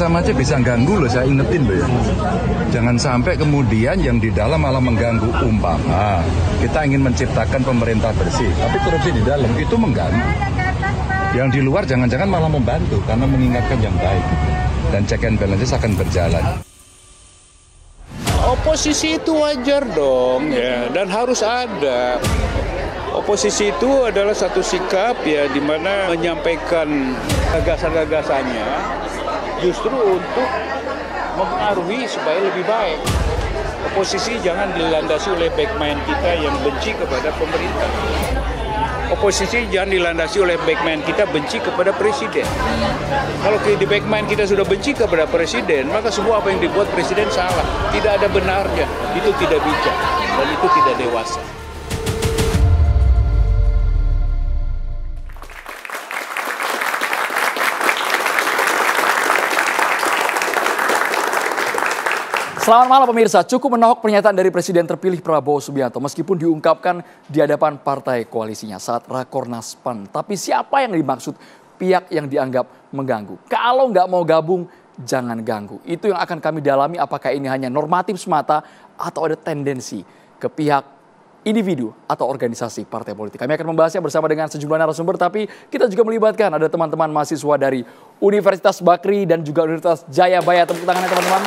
sama aja bisa ganggu loh saya ingetin loh ya. Jangan sampai kemudian yang di dalam malah mengganggu umpama kita ingin menciptakan pemerintah bersih, tapi korupsi di dalam itu mengganggu. Yang di luar jangan-jangan malah membantu karena mengingatkan yang baik dan check and balances akan berjalan. Oposisi itu wajar dong ya dan harus ada. Oposisi itu adalah satu sikap ya di mana menyampaikan gagasan-gagasannya justru untuk mempengaruhi supaya lebih baik. Oposisi jangan dilandasi oleh backman kita yang benci kepada pemerintah. Oposisi jangan dilandasi oleh backman kita benci kepada presiden. Kalau di backman kita sudah benci kepada presiden, maka semua apa yang dibuat presiden salah. Tidak ada benarnya. Itu tidak bijak dan itu tidak dewasa. Selamat malam pemirsa. Cukup menohok pernyataan dari Presiden terpilih Prabowo Subianto meskipun diungkapkan di hadapan partai koalisinya saat Rakornas PAN. Tapi siapa yang dimaksud pihak yang dianggap mengganggu? Kalau nggak mau gabung, jangan ganggu. Itu yang akan kami dalami apakah ini hanya normatif semata atau ada tendensi ke pihak individu atau organisasi partai politik. Kami akan membahasnya bersama dengan sejumlah narasumber, tapi kita juga melibatkan ada teman-teman mahasiswa dari Universitas Bakri dan juga Universitas Jayabaya. Tepuk tangan ya, teman-teman.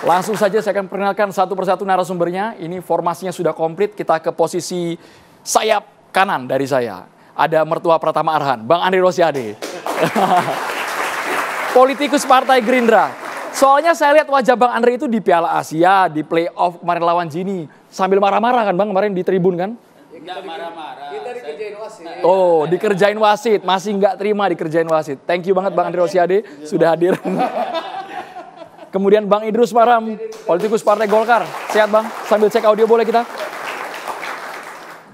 Langsung saja saya akan perkenalkan satu persatu narasumbernya. Ini formasinya sudah komplit. Kita ke posisi sayap kanan dari saya. Ada mertua pertama Arhan, Bang Andri Rosyade, Politikus Partai Gerindra. Soalnya saya lihat wajah Bang Andri itu di Piala Asia, di playoff kemarin lawan Jini. Sambil marah-marah kan Bang kemarin di tribun kan? marah-marah. Kita dikerjain wasit. Oh, dikerjain wasit. Masih nggak terima dikerjain wasit. Thank you banget Bang Andri Rosyade, sudah hadir. Kemudian Bang Idrus Maram, politikus Partai Golkar. Sehat Bang? Sambil cek audio boleh kita?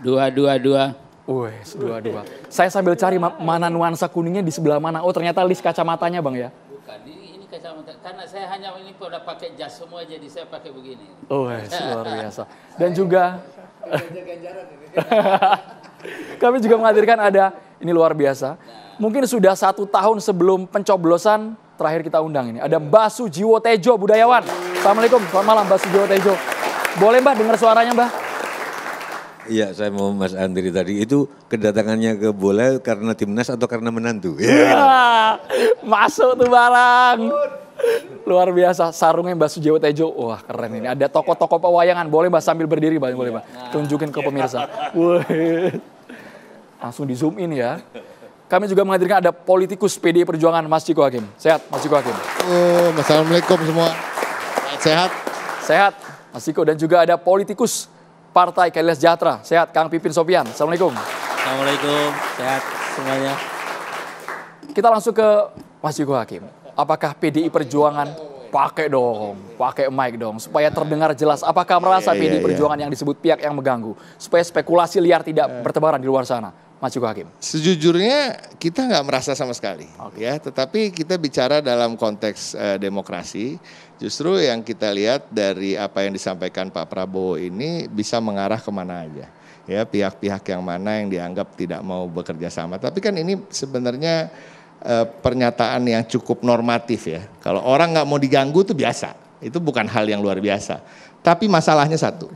Dua, dua, dua. Wih, dua, dua. Saya sambil cari ma mana nuansa kuningnya di sebelah mana. Oh ternyata list kacamatanya Bang ya? Bukan, ini, ini kacamata. Karena saya hanya ini udah pakai jas semua jadi saya pakai begini. Oh, luar biasa. Dan juga... Kami juga menghadirkan ada, ini luar biasa. Mungkin sudah satu tahun sebelum pencoblosan, terakhir kita undang ini. Ada Basu Jiwo Tejo budayawan. Assalamualaikum, selamat malam Basu Jiwo Tejo. Boleh Mbak dengar suaranya Mbak? Iya, saya mau Mas Andri tadi itu kedatangannya ke bola karena timnas atau karena menantu? Iya, yeah. masuk tuh barang. Luar biasa sarungnya Mbak Sujiwo Tejo. Wah, keren ini. Ada toko-toko pewayangan. Boleh Mbak sambil berdiri, Mbak. Boleh, Mbak. Iya. Tunjukin ke pemirsa. Langsung di zoom in ya. Kami juga menghadirkan ada politikus PD Perjuangan Mas Ciko Hakim. Sehat Mas Ciko Hakim. Oh, Assalamualaikum semua. Sehat? Sehat Mas Ciko dan juga ada politikus Partai Keadilan Sejahtera. Sehat Kang Pipin Sopian. Assalamualaikum. Assalamualaikum. Sehat semuanya. Kita langsung ke Mas Ciko Hakim. Apakah PDI Perjuangan pakai dong, pakai mic dong, supaya terdengar jelas. Apakah merasa iya, iya, PDI iya. Perjuangan yang disebut pihak yang mengganggu, supaya spekulasi liar tidak bertebaran di luar sana? Mas Joko Hakim? Sejujurnya kita nggak merasa sama sekali, okay. ya. Tetapi kita bicara dalam konteks uh, demokrasi, justru yang kita lihat dari apa yang disampaikan Pak Prabowo ini bisa mengarah kemana aja, ya pihak-pihak yang mana yang dianggap tidak mau bekerja sama. Tapi kan ini sebenarnya uh, pernyataan yang cukup normatif ya. Kalau orang nggak mau diganggu itu biasa, itu bukan hal yang luar biasa. Tapi masalahnya satu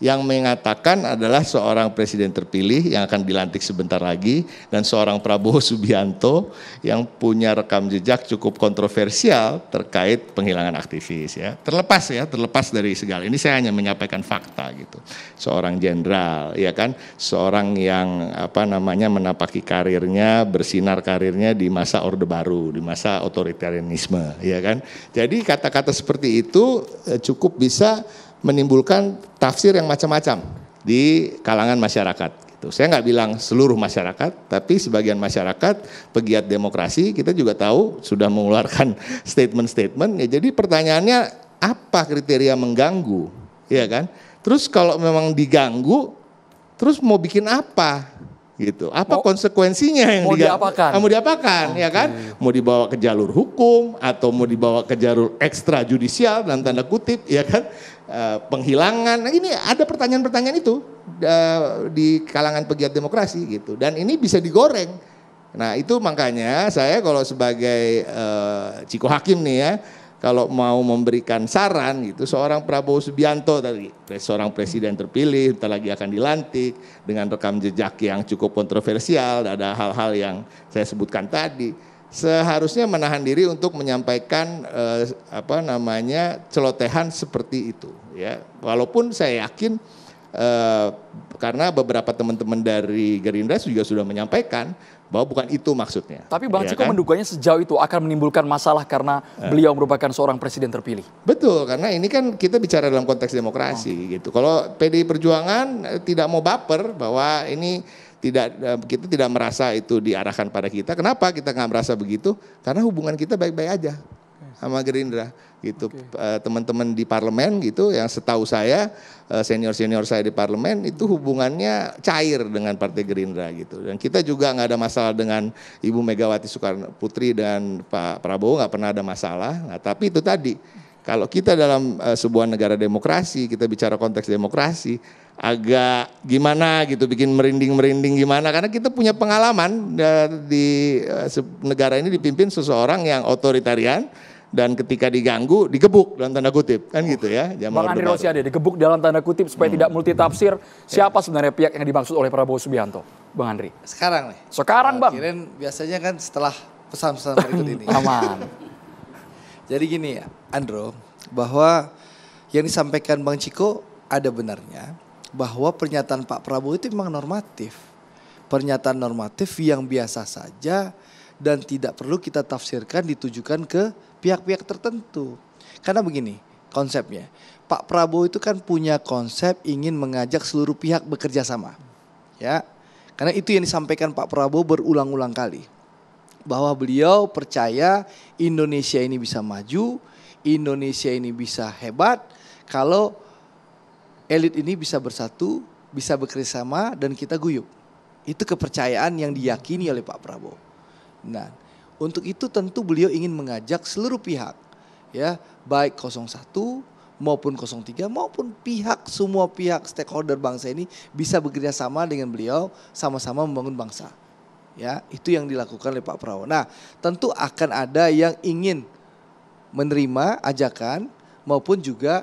yang mengatakan adalah seorang presiden terpilih yang akan dilantik sebentar lagi dan seorang Prabowo Subianto yang punya rekam jejak cukup kontroversial terkait penghilangan aktivis ya. Terlepas ya, terlepas dari segala ini saya hanya menyampaikan fakta gitu. Seorang jenderal ya kan, seorang yang apa namanya menapaki karirnya, bersinar karirnya di masa Orde Baru, di masa otoritarianisme ya kan. Jadi kata-kata seperti itu eh, cukup bisa menimbulkan tafsir yang macam-macam di kalangan masyarakat. Gitu. Saya nggak bilang seluruh masyarakat, tapi sebagian masyarakat pegiat demokrasi kita juga tahu sudah mengeluarkan statement-statement. Ya, jadi pertanyaannya apa kriteria mengganggu, ya kan? Terus kalau memang diganggu, terus mau bikin apa? gitu. Apa mau, konsekuensinya yang mau diganggu? diapakan? Ah, mau diapakan, okay. ya kan? Mau dibawa ke jalur hukum atau mau dibawa ke jalur ekstrajudisial dan tanda kutip, ya kan? Eh, penghilangan. Nah, ini ada pertanyaan-pertanyaan itu eh, di kalangan pegiat demokrasi gitu. Dan ini bisa digoreng. Nah, itu makanya saya kalau sebagai uh, Ciko Hakim nih ya, kalau mau memberikan saran gitu seorang Prabowo Subianto tadi seorang presiden terpilih kita lagi akan dilantik dengan rekam jejak yang cukup kontroversial ada hal-hal yang saya sebutkan tadi seharusnya menahan diri untuk menyampaikan eh, apa namanya celotehan seperti itu ya walaupun saya yakin eh, karena beberapa teman-teman dari Gerindra juga sudah menyampaikan bahwa bukan itu maksudnya. Tapi Bang ya Ciko kan? menduganya sejauh itu akan menimbulkan masalah karena eh. beliau merupakan seorang presiden terpilih. Betul, karena ini kan kita bicara dalam konteks demokrasi oh. gitu. Kalau PDI Perjuangan tidak mau baper bahwa ini tidak eh, kita tidak merasa itu diarahkan pada kita. Kenapa kita nggak merasa begitu? Karena hubungan kita baik-baik aja sama Gerindra gitu teman eh, teman-teman di parlemen gitu yang setahu saya eh, senior-senior saya di parlemen itu hubungannya cair dengan Partai Gerindra gitu dan kita juga nggak ada masalah dengan Ibu Megawati Soekarno Putri dan Pak Prabowo nggak pernah ada masalah nah tapi itu tadi kalau kita dalam uh, sebuah negara demokrasi, kita bicara konteks demokrasi, agak gimana gitu, bikin merinding-merinding gimana? Karena kita punya pengalaman uh, di uh, negara ini dipimpin seseorang yang otoritarian dan ketika diganggu digebuk dalam tanda kutip kan gitu ya oh, zaman Bang Andri Rosiade digebuk dalam tanda kutip supaya hmm. tidak multitafsir ya. siapa yeah. sebenarnya pihak yang dimaksud oleh Prabowo Subianto Bang Andri sekarang nih sekarang Bang kirain biasanya kan setelah pesan-pesan berikut ini aman jadi gini ya, Andro, bahwa yang disampaikan Bang Ciko ada benarnya bahwa pernyataan Pak Prabowo itu memang normatif. Pernyataan normatif yang biasa saja dan tidak perlu kita tafsirkan ditujukan ke pihak-pihak tertentu. Karena begini konsepnya, Pak Prabowo itu kan punya konsep ingin mengajak seluruh pihak bekerja sama. Ya, karena itu yang disampaikan Pak Prabowo berulang-ulang kali bahwa beliau percaya Indonesia ini bisa maju, Indonesia ini bisa hebat kalau elit ini bisa bersatu, bisa bekerja sama dan kita guyup. Itu kepercayaan yang diyakini oleh Pak Prabowo. Nah, untuk itu tentu beliau ingin mengajak seluruh pihak ya, baik 01 maupun 03 maupun pihak semua pihak stakeholder bangsa ini bisa bekerja sama dengan beliau sama-sama membangun bangsa. Ya, itu yang dilakukan oleh Pak Prabowo. Nah, tentu akan ada yang ingin menerima ajakan maupun juga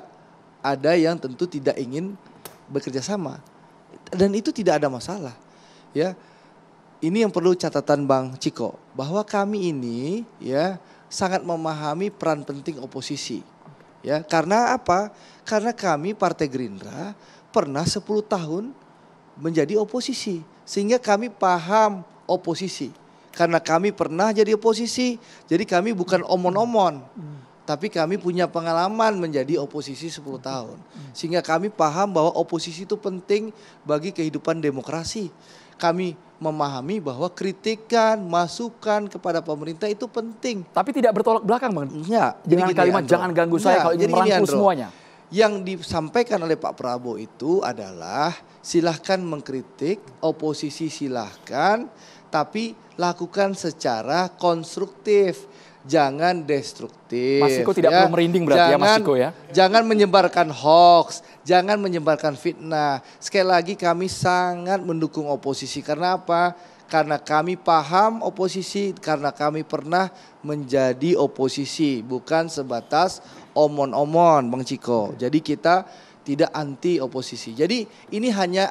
ada yang tentu tidak ingin bekerja sama. Dan itu tidak ada masalah. Ya. Ini yang perlu catatan Bang Ciko bahwa kami ini ya sangat memahami peran penting oposisi. Ya, karena apa? Karena kami Partai Gerindra pernah 10 tahun menjadi oposisi sehingga kami paham oposisi. Karena kami pernah jadi oposisi, jadi kami bukan omon-omon. Tapi kami punya pengalaman menjadi oposisi 10 tahun. Sehingga kami paham bahwa oposisi itu penting bagi kehidupan demokrasi. Kami memahami bahwa kritikan, masukan kepada pemerintah itu penting. Tapi tidak bertolak belakang, Bang. Ya, jadi gini, kalimat Andro. jangan ganggu saya ya, kalau ingin merangkul semuanya yang disampaikan oleh Pak Prabowo itu adalah silahkan mengkritik, oposisi silahkan, tapi lakukan secara konstruktif jangan destruktif. Masiko tidak ya. perlu merinding berarti ya, jangan, ya Masiko ya. Jangan menyebarkan hoax, jangan menyebarkan fitnah. Sekali lagi kami sangat mendukung oposisi karena apa? Karena kami paham oposisi, karena kami pernah menjadi oposisi, bukan sebatas omon-omon Bang Ciko. Jadi kita tidak anti oposisi. Jadi ini hanya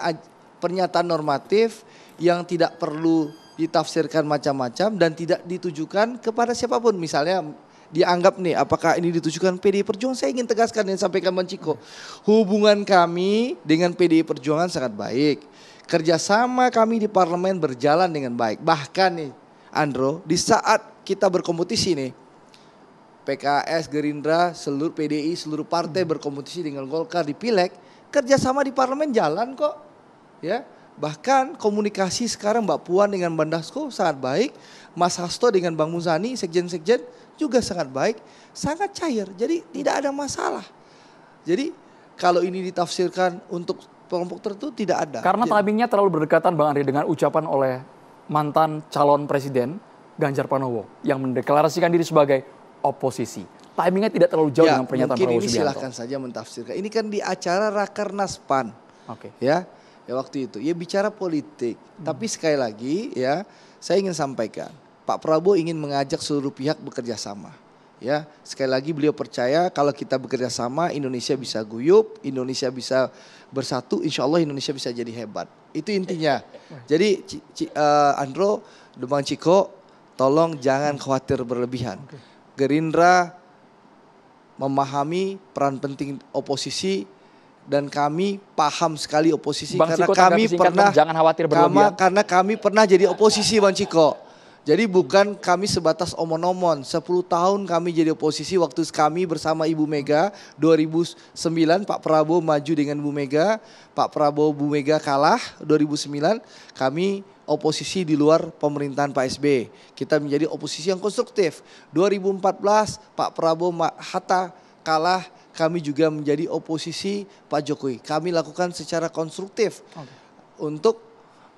pernyataan normatif yang tidak perlu ditafsirkan macam-macam dan tidak ditujukan kepada siapapun. Misalnya dianggap nih apakah ini ditujukan PDI Perjuangan saya ingin tegaskan dan sampaikan Bang Ciko hubungan kami dengan PDI Perjuangan sangat baik kerjasama kami di parlemen berjalan dengan baik bahkan nih Andro di saat kita berkompetisi nih PKS Gerindra seluruh PDI seluruh partai berkompetisi dengan Golkar di pileg kerjasama di parlemen jalan kok ya Bahkan komunikasi sekarang Mbak Puan dengan Dasko sangat baik, Mas Hasto dengan Bang Muzani, sekjen-sekjen juga sangat baik, sangat cair. Jadi tidak ada masalah. Jadi kalau ini ditafsirkan untuk kelompok tertentu tidak ada. Karena timingnya terlalu berdekatan Bang Andri dengan ucapan oleh mantan calon presiden Ganjar Pranowo yang mendeklarasikan diri sebagai oposisi. Timingnya tidak terlalu jauh ya, dengan pernyataan Prabowo. mungkin ini silahkan saja mentafsirkan. Ini kan di acara Rakernas PAN. Oke. Okay. Ya, ya waktu itu. Ya bicara politik. Hmm. Tapi sekali lagi ya saya ingin sampaikan Pak Prabowo ingin mengajak seluruh pihak bekerja sama. Ya, sekali lagi beliau percaya kalau kita bekerja sama Indonesia bisa guyup, Indonesia bisa bersatu, insya Allah Indonesia bisa jadi hebat. Itu intinya. Jadi C C uh, eh, Andro, Demang Ciko, tolong jangan hmm. khawatir berlebihan. Gerindra memahami peran penting oposisi dan kami paham sekali oposisi Bang karena Ciko, kami pernah jangan khawatir ya. karena kami pernah jadi oposisi Bang Ciko. Jadi bukan kami sebatas omon-omon. 10 tahun kami jadi oposisi waktu kami bersama Ibu Mega 2009 Pak Prabowo maju dengan Bu Mega, Pak Prabowo Bu Mega kalah 2009 kami oposisi di luar pemerintahan Pak SB. Kita menjadi oposisi yang konstruktif. 2014 Pak Prabowo Hatta kalah kami juga menjadi oposisi Pak Jokowi. Kami lakukan secara konstruktif okay. untuk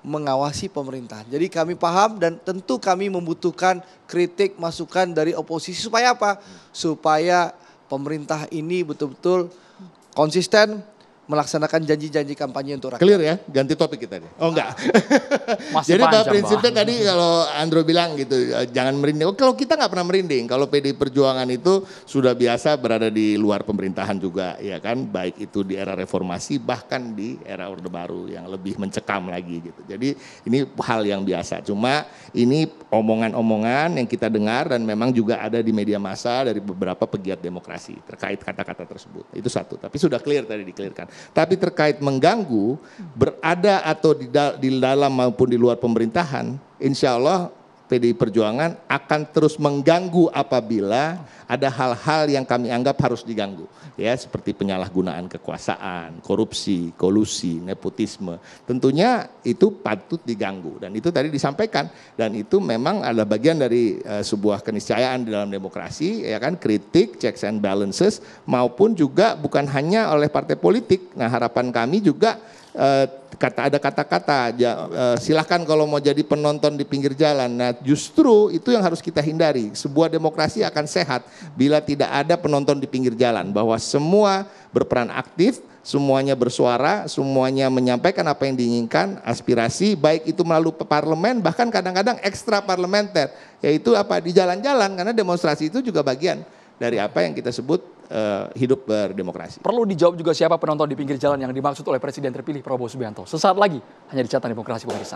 mengawasi pemerintah. Jadi kami paham dan tentu kami membutuhkan kritik, masukan dari oposisi supaya apa? Supaya pemerintah ini betul-betul konsisten, melaksanakan janji-janji kampanye untuk rakyat. Clear ya? Ganti topik kita nih. Oh enggak. Masih Jadi pada prinsipnya bang. tadi kalau Andro bilang gitu, eh, jangan merinding. Oh, kalau kita nggak pernah merinding, kalau PD Perjuangan itu sudah biasa berada di luar pemerintahan juga, ya kan? Baik itu di era reformasi, bahkan di era Orde Baru yang lebih mencekam lagi gitu. Jadi ini hal yang biasa. Cuma ini omongan-omongan yang kita dengar dan memang juga ada di media massa dari beberapa pegiat demokrasi terkait kata-kata tersebut. Itu satu. Tapi sudah clear tadi dikelirkan. Tapi terkait mengganggu, berada atau di, dalam maupun di luar pemerintahan, insya Allah PDI Perjuangan akan terus mengganggu apabila ada hal-hal yang kami anggap harus diganggu ya seperti penyalahgunaan kekuasaan, korupsi, kolusi, nepotisme. Tentunya itu patut diganggu dan itu tadi disampaikan dan itu memang adalah bagian dari uh, sebuah keniscayaan di dalam demokrasi ya kan kritik, checks and balances maupun juga bukan hanya oleh partai politik. Nah, harapan kami juga Eh, kata ada kata-kata ya, eh, silahkan kalau mau jadi penonton di pinggir jalan. Nah justru itu yang harus kita hindari. Sebuah demokrasi akan sehat bila tidak ada penonton di pinggir jalan. Bahwa semua berperan aktif, semuanya bersuara, semuanya menyampaikan apa yang diinginkan, aspirasi, baik itu melalui parlemen, bahkan kadang-kadang ekstra parlementer, yaitu apa di jalan-jalan, karena demonstrasi itu juga bagian dari apa yang kita sebut Eh, hidup berdemokrasi. Perlu dijawab juga siapa penonton di pinggir jalan yang dimaksud oleh Presiden terpilih Prabowo Subianto. Sesaat lagi hanya di Catatan Demokrasi Pemirsa.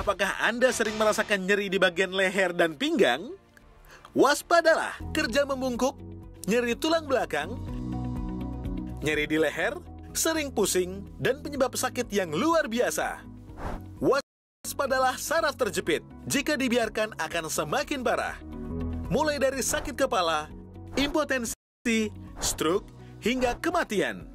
Apakah Anda sering merasakan nyeri di bagian leher dan pinggang? Waspadalah kerja membungkuk, nyeri tulang belakang, nyeri di leher, sering pusing, dan penyebab sakit yang luar biasa. Waspadalah saraf terjepit. Jika dibiarkan akan semakin parah. Mulai dari sakit kepala, impotensi, stroke, hingga kematian.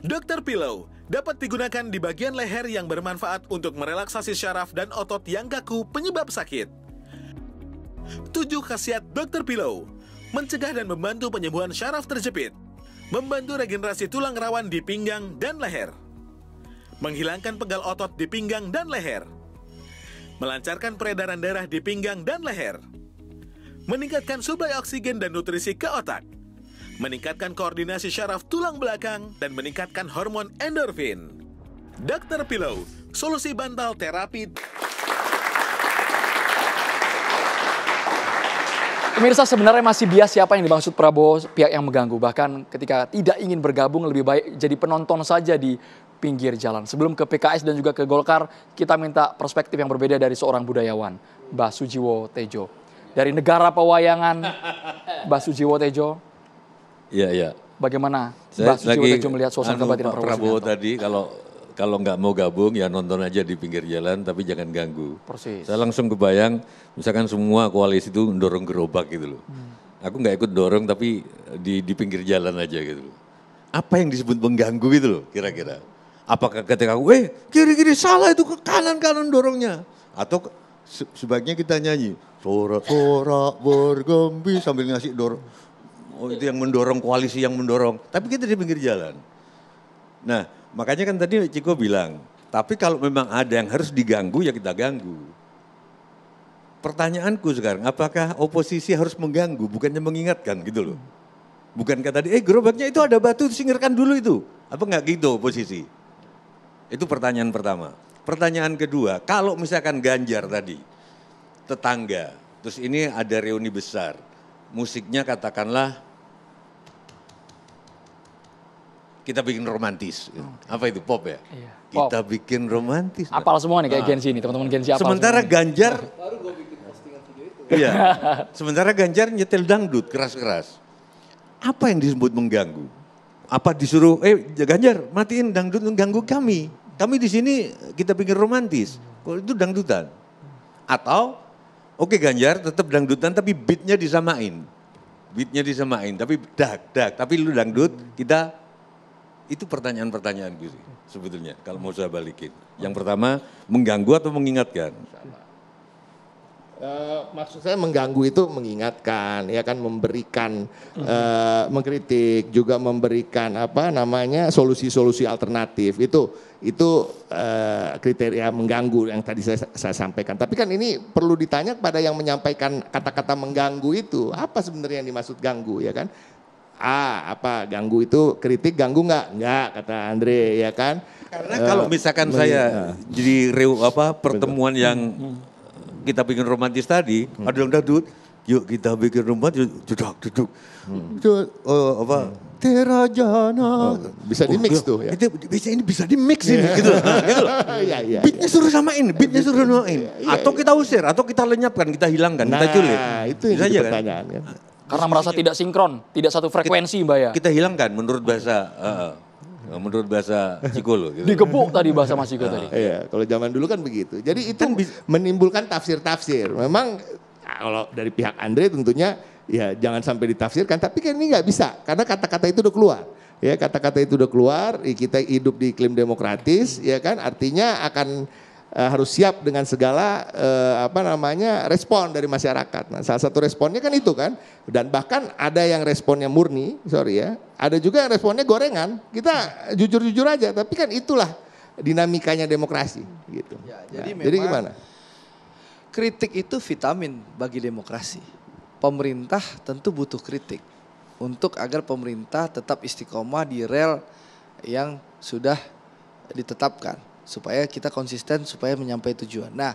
Dokter Pillow dapat digunakan di bagian leher yang bermanfaat untuk merelaksasi syaraf dan otot yang kaku penyebab sakit. 7 khasiat Dokter Pillow mencegah dan membantu penyembuhan syaraf terjepit membantu regenerasi tulang rawan di pinggang dan leher, menghilangkan pegal otot di pinggang dan leher, melancarkan peredaran darah di pinggang dan leher, meningkatkan suplai oksigen dan nutrisi ke otak, meningkatkan koordinasi syaraf tulang belakang, dan meningkatkan hormon endorfin. Dr. Pillow, solusi bantal terapi Pemirsa sebenarnya masih bias siapa yang dimaksud Prabowo pihak yang mengganggu. Bahkan ketika tidak ingin bergabung lebih baik jadi penonton saja di pinggir jalan. Sebelum ke PKS dan juga ke Golkar, kita minta perspektif yang berbeda dari seorang budayawan, Mbah Sujiwo Tejo. Dari negara pewayangan, Mbah Sujiwo Tejo. Iya, iya. Bagaimana Mbah Sujiwo Tejo melihat suasana anu, kebatinan Prabowo, Prabowo tadi kalau kalau nggak mau gabung ya nonton aja di pinggir jalan tapi jangan ganggu. Persis. Saya langsung kebayang misalkan semua koalisi itu mendorong gerobak gitu loh. Hmm. Aku nggak ikut dorong tapi di di pinggir jalan aja gitu loh. Apa yang disebut mengganggu gitu loh kira-kira? Apakah ketika aku eh kiri-kiri salah itu ke kanan-kanan dorongnya atau se sebaiknya kita nyanyi sorak-sorak bergembi sambil ngasih dorong oh, itu yang mendorong koalisi yang mendorong tapi kita di pinggir jalan. Nah, Makanya kan tadi Ciko bilang, tapi kalau memang ada yang harus diganggu ya kita ganggu. Pertanyaanku sekarang, apakah oposisi harus mengganggu bukannya mengingatkan gitu loh. Bukankah tadi, eh gerobaknya itu ada batu, singkirkan dulu itu. Apa enggak gitu oposisi? Itu pertanyaan pertama. Pertanyaan kedua, kalau misalkan Ganjar tadi, tetangga, terus ini ada reuni besar, musiknya katakanlah kita bikin romantis. Apa itu pop ya? Iya. Pop. Kita bikin romantis. Apal semua nih kayak nah. Gen Z teman-teman Gen Z apa? Sementara Ganjar baru gue bikin postingan video itu. Iya. Sementara Ganjar nyetel dangdut keras-keras. Apa yang disebut mengganggu? Apa disuruh eh Ganjar matiin dangdut mengganggu kami. Kami di sini kita bikin romantis. Kalau itu dangdutan. Atau oke okay, Ganjar tetap dangdutan tapi beatnya disamain. Beatnya disamain tapi dak dak tapi lu dangdut kita itu pertanyaan-pertanyaan sih gitu, sebetulnya kalau mau saya balikin. Yang pertama mengganggu atau mengingatkan? Uh, maksud saya mengganggu itu mengingatkan, ya kan memberikan, uh, mengkritik, juga memberikan apa namanya solusi-solusi alternatif itu itu uh, kriteria mengganggu yang tadi saya, saya sampaikan. Tapi kan ini perlu ditanya kepada yang menyampaikan kata-kata mengganggu itu apa sebenarnya yang dimaksud ganggu, ya kan? A apa ganggu itu kritik ganggu nggak nggak kata Andre ya kan karena uh, kalau eh, misalkan saya uh, jadi reu apa pertemuan betul. yang hmm, hmm. kita bikin romantis tadi hmm. ada yang duduk yuk kita bikin rumah duduk duduk hmm. uh, apa hmm. Terajana. Oh, bisa di oh, mix ya, tuh ya. Itu bisa ini bisa di mix ini iya. gitu. Nah, gitu. Iya iya. Beatnya iya. suruh samain, iya, beatnya suruh samain. atau kita usir, atau kita lenyapkan, kita hilangkan, nah, kita culik. itu yang jadi kan? pertanyaan kan. Karena merasa tidak sinkron, tidak satu frekuensi, Mbak ya. Kita hilangkan menurut bahasa uh, menurut bahasa Ciko loh. Gitu. Dikepuk tadi bahasa Mas Ciko ah, tadi. Iya, kalau zaman dulu kan begitu. Jadi itu kan menimbulkan tafsir-tafsir. Memang ah, kalau dari pihak Andre tentunya ya jangan sampai ditafsirkan. Tapi kan ini nggak bisa karena kata-kata itu udah keluar. Ya kata-kata itu udah keluar. Kita hidup di iklim demokratis, ya kan. Artinya akan Eh, harus siap dengan segala uh, apa namanya respon dari masyarakat. Nah, salah satu responnya kan itu kan, dan bahkan ada yang responnya murni, sorry ya, ada juga yang responnya gorengan. Kita jujur-jujur aja, tapi kan itulah dinamikanya demokrasi. Gitu. Ya, jadi, nah, jadi gimana? Kritik itu vitamin bagi demokrasi. Pemerintah tentu butuh kritik untuk agar pemerintah tetap istiqomah di rel yang sudah ditetapkan supaya kita konsisten supaya menyampaikan tujuan. Nah,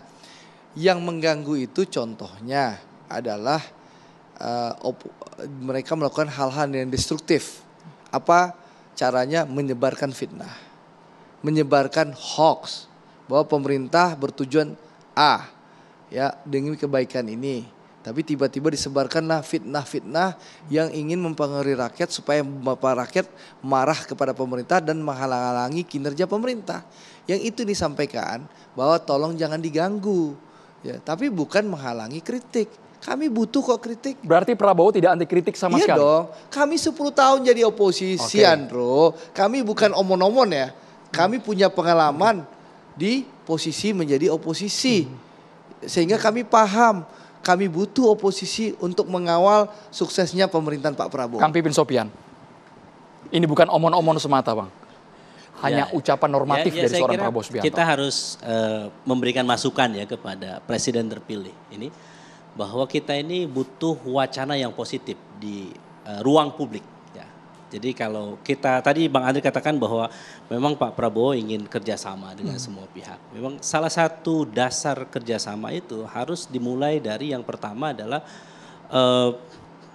yang mengganggu itu contohnya adalah uh, op- mereka melakukan hal-hal yang destruktif. Apa caranya menyebarkan fitnah, menyebarkan hoax bahwa pemerintah bertujuan A ya dengan kebaikan ini. Tapi tiba-tiba disebarkanlah fitnah-fitnah yang ingin mempengaruhi rakyat supaya bapak rakyat marah kepada pemerintah dan menghalang-halangi kinerja pemerintah yang itu disampaikan bahwa tolong jangan diganggu. Ya, tapi bukan menghalangi kritik. Kami butuh kok kritik. Berarti Prabowo tidak anti kritik sama iya sekali. Iya dong. Kami 10 tahun jadi oposisi, okay. Andro. Kami bukan omon-omon ya. Kami punya pengalaman di posisi menjadi oposisi. Sehingga kami paham kami butuh oposisi untuk mengawal suksesnya pemerintahan Pak Prabowo. Kang Pipin Sopian, ini bukan omon-omon semata bang hanya ya, ucapan normatif ya, ya, dari seorang Prabowo Subianto. Kita harus uh, memberikan masukan ya kepada presiden terpilih ini bahwa kita ini butuh wacana yang positif di uh, ruang publik. Ya. Jadi kalau kita tadi Bang Andri katakan bahwa memang Pak Prabowo ingin kerjasama dengan hmm. semua pihak. Memang salah satu dasar kerjasama itu harus dimulai dari yang pertama adalah uh,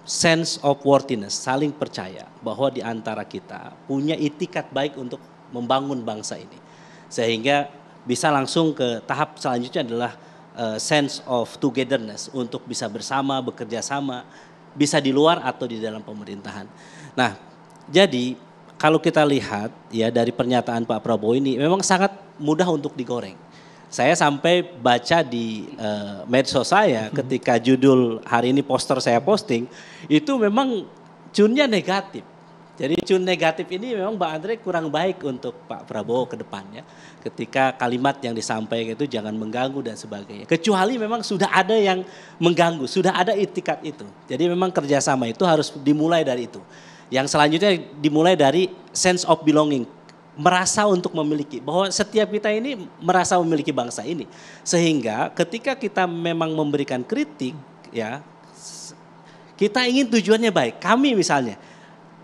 sense of worthiness, saling percaya bahwa di antara kita punya itikat baik untuk membangun bangsa ini. Sehingga bisa langsung ke tahap selanjutnya adalah uh, sense of togetherness untuk bisa bersama, bekerja sama, bisa di luar atau di dalam pemerintahan. Nah, jadi kalau kita lihat ya dari pernyataan Pak Prabowo ini memang sangat mudah untuk digoreng. Saya sampai baca di uh, medsos saya hmm. ketika judul hari ini poster saya posting itu memang cunnya negatif. Jadi cun negatif ini memang Mbak Andre kurang baik untuk Pak Prabowo ke depannya. Ketika kalimat yang disampaikan itu jangan mengganggu dan sebagainya. Kecuali memang sudah ada yang mengganggu, sudah ada itikat itu. Jadi memang kerjasama itu harus dimulai dari itu. Yang selanjutnya dimulai dari sense of belonging, merasa untuk memiliki bahwa setiap kita ini merasa memiliki bangsa ini sehingga ketika kita memang memberikan kritik ya kita ingin tujuannya baik kami misalnya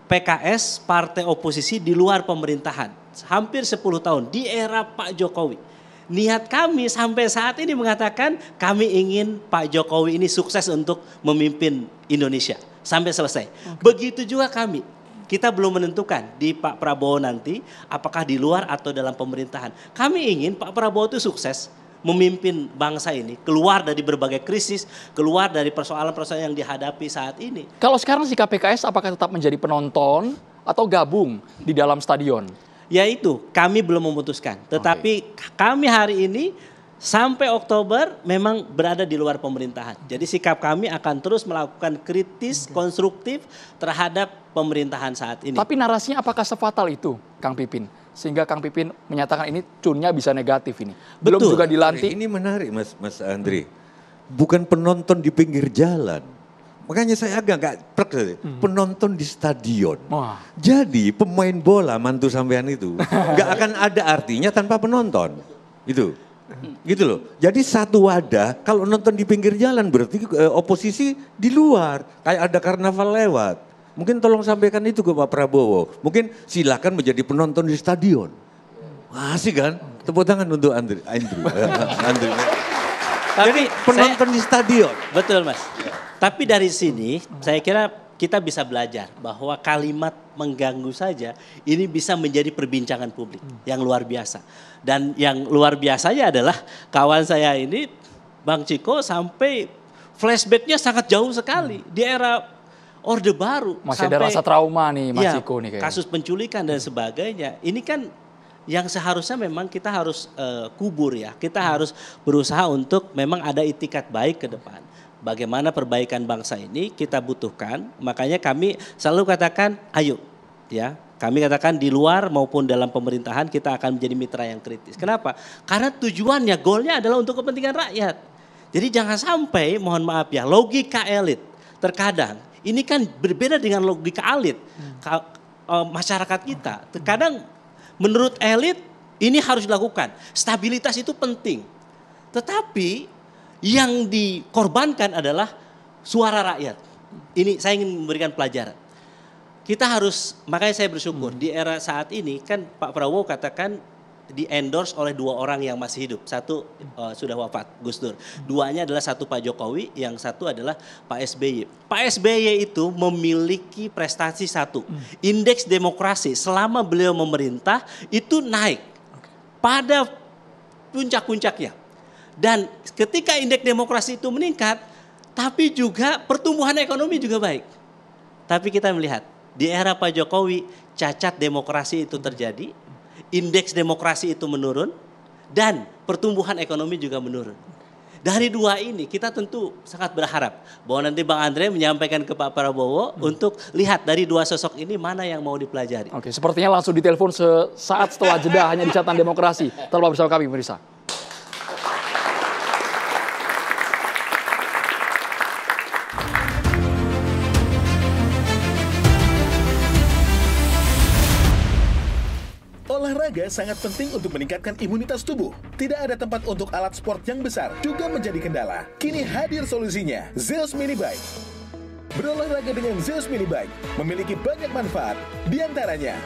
PKS partai oposisi di luar pemerintahan hampir 10 tahun di era Pak Jokowi. Niat kami sampai saat ini mengatakan kami ingin Pak Jokowi ini sukses untuk memimpin Indonesia sampai selesai. Okay. Begitu juga kami. Kita belum menentukan di Pak Prabowo nanti apakah di luar atau dalam pemerintahan. Kami ingin Pak Prabowo itu sukses memimpin bangsa ini keluar dari berbagai krisis, keluar dari persoalan-persoalan yang dihadapi saat ini. Kalau sekarang si KPKS apakah tetap menjadi penonton atau gabung di dalam stadion? Yaitu kami belum memutuskan, tetapi okay. kami hari ini sampai Oktober memang berada di luar pemerintahan. Jadi sikap kami akan terus melakukan kritis okay. konstruktif terhadap pemerintahan saat ini. Tapi narasinya apakah sefatal itu, Kang Pipin? sehingga Kang Pipin menyatakan ini cunnya bisa negatif ini. Belum Betul. juga dilantik. Ini menarik Mas Mas Andri. Bukan penonton di pinggir jalan. Makanya saya agak enggak plek mm -hmm. penonton di stadion. Wah. Jadi pemain bola mantu sampean itu enggak akan ada artinya tanpa penonton. Itu. Gitu loh. Jadi satu wadah kalau nonton di pinggir jalan berarti eh, oposisi di luar kayak ada karnaval lewat Mungkin tolong sampaikan itu ke Pak Prabowo. Mungkin silakan menjadi penonton di stadion. masih kan? Tepuk tangan untuk Andri, Andrew. Andrew. Tapi Jadi penonton saya, di stadion. Betul mas. Tapi dari sini saya kira kita bisa belajar bahwa kalimat mengganggu saja ini bisa menjadi perbincangan publik yang luar biasa. Dan yang luar biasanya adalah kawan saya ini Bang Ciko sampai flashbacknya sangat jauh sekali di era Orde Baru masih sampai, ada rasa trauma nih Mas ya, Iko nih Kasus penculikan dan sebagainya. Ini kan yang seharusnya memang kita harus uh, kubur ya. Kita hmm. harus berusaha untuk memang ada itikat baik ke depan. Bagaimana perbaikan bangsa ini kita butuhkan. Makanya kami selalu katakan ayo ya kami katakan di luar maupun dalam pemerintahan kita akan menjadi mitra yang kritis. Kenapa? Karena tujuannya, goalnya adalah untuk kepentingan rakyat. Jadi jangan sampai, mohon maaf ya, logika elit terkadang ini kan berbeda dengan logika elit hmm. Eh, masyarakat kita. Terkadang menurut elit ini harus dilakukan. Stabilitas itu penting. Tetapi yang dikorbankan adalah suara rakyat. Ini saya ingin memberikan pelajaran. Kita harus makanya saya bersyukur hmm. di era saat ini kan Pak Prabowo katakan di endorse oleh dua orang yang masih hidup. Satu uh, sudah wafat, Gus Dur. Duanya adalah satu Pak Jokowi, yang satu adalah Pak SBY. Pak SBY itu memiliki prestasi satu. Indeks demokrasi selama beliau memerintah itu naik pada puncak-puncaknya. Dan ketika indeks demokrasi itu meningkat, tapi juga pertumbuhan ekonomi juga baik. Tapi kita melihat di era Pak Jokowi cacat demokrasi itu terjadi indeks demokrasi itu menurun dan pertumbuhan ekonomi juga menurun. Dari dua ini kita tentu sangat berharap bahwa nanti Bang Andre menyampaikan ke Pak Prabowo hmm. untuk lihat dari dua sosok ini mana yang mau dipelajari. Oke, sepertinya langsung ditelepon sesaat setelah jeda hanya di catatan demokrasi. Tetap bersama kami pemirsa. Olahraga sangat penting untuk meningkatkan imunitas tubuh. Tidak ada tempat untuk alat sport yang besar juga menjadi kendala. Kini hadir solusinya, Zeus Mini Bike. Berolahraga dengan Zeus Mini Bike memiliki banyak manfaat, diantaranya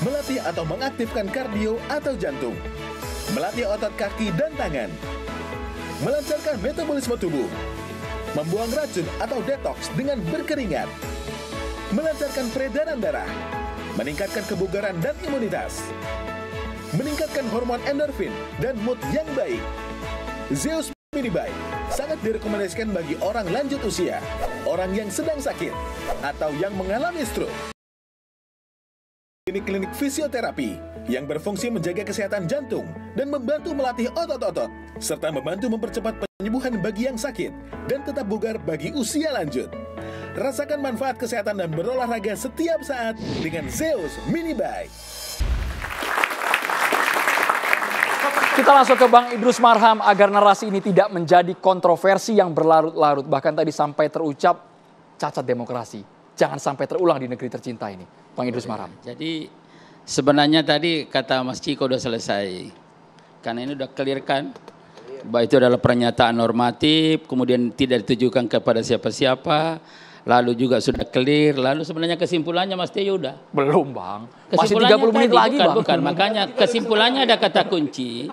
melatih atau mengaktifkan kardio atau jantung, melatih otot kaki dan tangan, melancarkan metabolisme tubuh, membuang racun atau detox dengan berkeringat, melancarkan peredaran darah, meningkatkan kebugaran dan imunitas meningkatkan hormon endorfin dan mood yang baik. Zeus Mini Bike sangat direkomendasikan bagi orang lanjut usia, orang yang sedang sakit, atau yang mengalami stroke. Klinik-klinik fisioterapi yang berfungsi menjaga kesehatan jantung dan membantu melatih otot-otot, serta membantu mempercepat penyembuhan bagi yang sakit dan tetap bugar bagi usia lanjut. Rasakan manfaat kesehatan dan berolahraga setiap saat dengan Zeus Mini Bike. Kita langsung ke Bang Idrus Marham agar narasi ini tidak menjadi kontroversi yang berlarut-larut. Bahkan tadi sampai terucap cacat demokrasi. Jangan sampai terulang di negeri tercinta ini. Bang Idrus iya. Marham. Jadi sebenarnya tadi kata Mas Ciko sudah selesai. Karena ini sudah clear kan. Bahwa itu adalah pernyataan normatif, kemudian tidak ditujukan kepada siapa-siapa. Lalu juga sudah clear, lalu sebenarnya kesimpulannya Mas Tio udah. Belum Bang, masih 30 menit tadi, lagi bukan, Bukan, makanya kesimpulannya ada kata kunci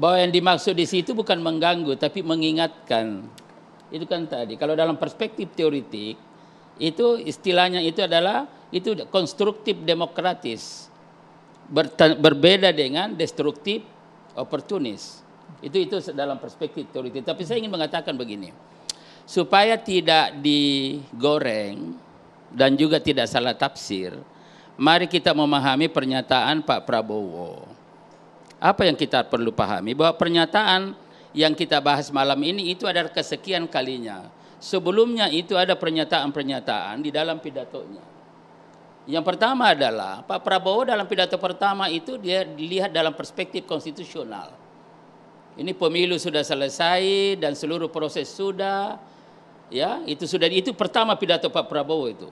bahwa yang dimaksud di situ bukan mengganggu tapi mengingatkan. Itu kan tadi. Kalau dalam perspektif teoritik itu istilahnya itu adalah itu konstruktif demokratis. berbeda dengan destruktif oportunis. Itu itu dalam perspektif teoritik. Tapi saya ingin mengatakan begini. Supaya tidak digoreng dan juga tidak salah tafsir, mari kita memahami pernyataan Pak Prabowo apa yang kita perlu pahami? Bahwa pernyataan yang kita bahas malam ini itu adalah kesekian kalinya. Sebelumnya itu ada pernyataan-pernyataan di dalam pidatonya. Yang pertama adalah Pak Prabowo dalam pidato pertama itu dia dilihat dalam perspektif konstitusional. Ini pemilu sudah selesai dan seluruh proses sudah ya, itu sudah itu pertama pidato Pak Prabowo itu.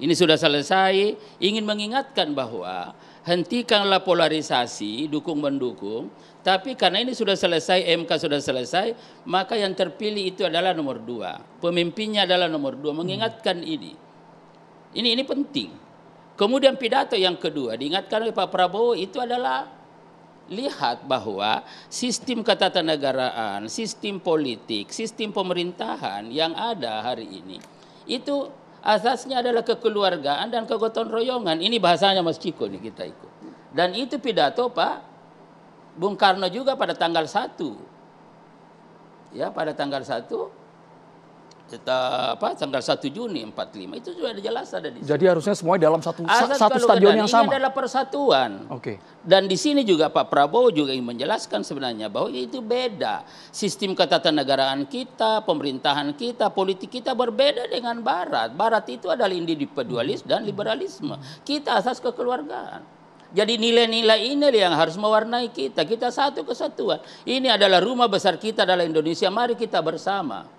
Ini sudah selesai, ingin mengingatkan bahwa hentikanlah polarisasi dukung mendukung tapi karena ini sudah selesai MK sudah selesai maka yang terpilih itu adalah nomor dua pemimpinnya adalah nomor dua mengingatkan hmm. ini ini ini penting kemudian pidato yang kedua diingatkan oleh Pak Prabowo itu adalah lihat bahwa sistem ketatanegaraan sistem politik sistem pemerintahan yang ada hari ini itu Asasnya adalah kekeluargaan dan kegotong royongan. Ini bahasanya Mas Ciko nih kita ikut. Dan itu pidato Pak Bung Karno juga pada tanggal 1. Ya, pada tanggal 1 Tetap, apa tanggal 1 Juni 45 itu sudah jelas ada di sini. Jadi harusnya semuanya dalam satu Asas satu stadion yang sama. Ini adalah persatuan. Oke. Okay. Dan di sini juga Pak Prabowo juga ingin menjelaskan sebenarnya bahwa itu beda. Sistem ketatanegaraan kita, pemerintahan kita, politik kita berbeda dengan barat. Barat itu adalah individualis dan liberalisme. Kita asas kekeluargaan. Jadi nilai-nilai ini yang harus mewarnai kita. Kita satu kesatuan. Ini adalah rumah besar kita adalah Indonesia. Mari kita bersama.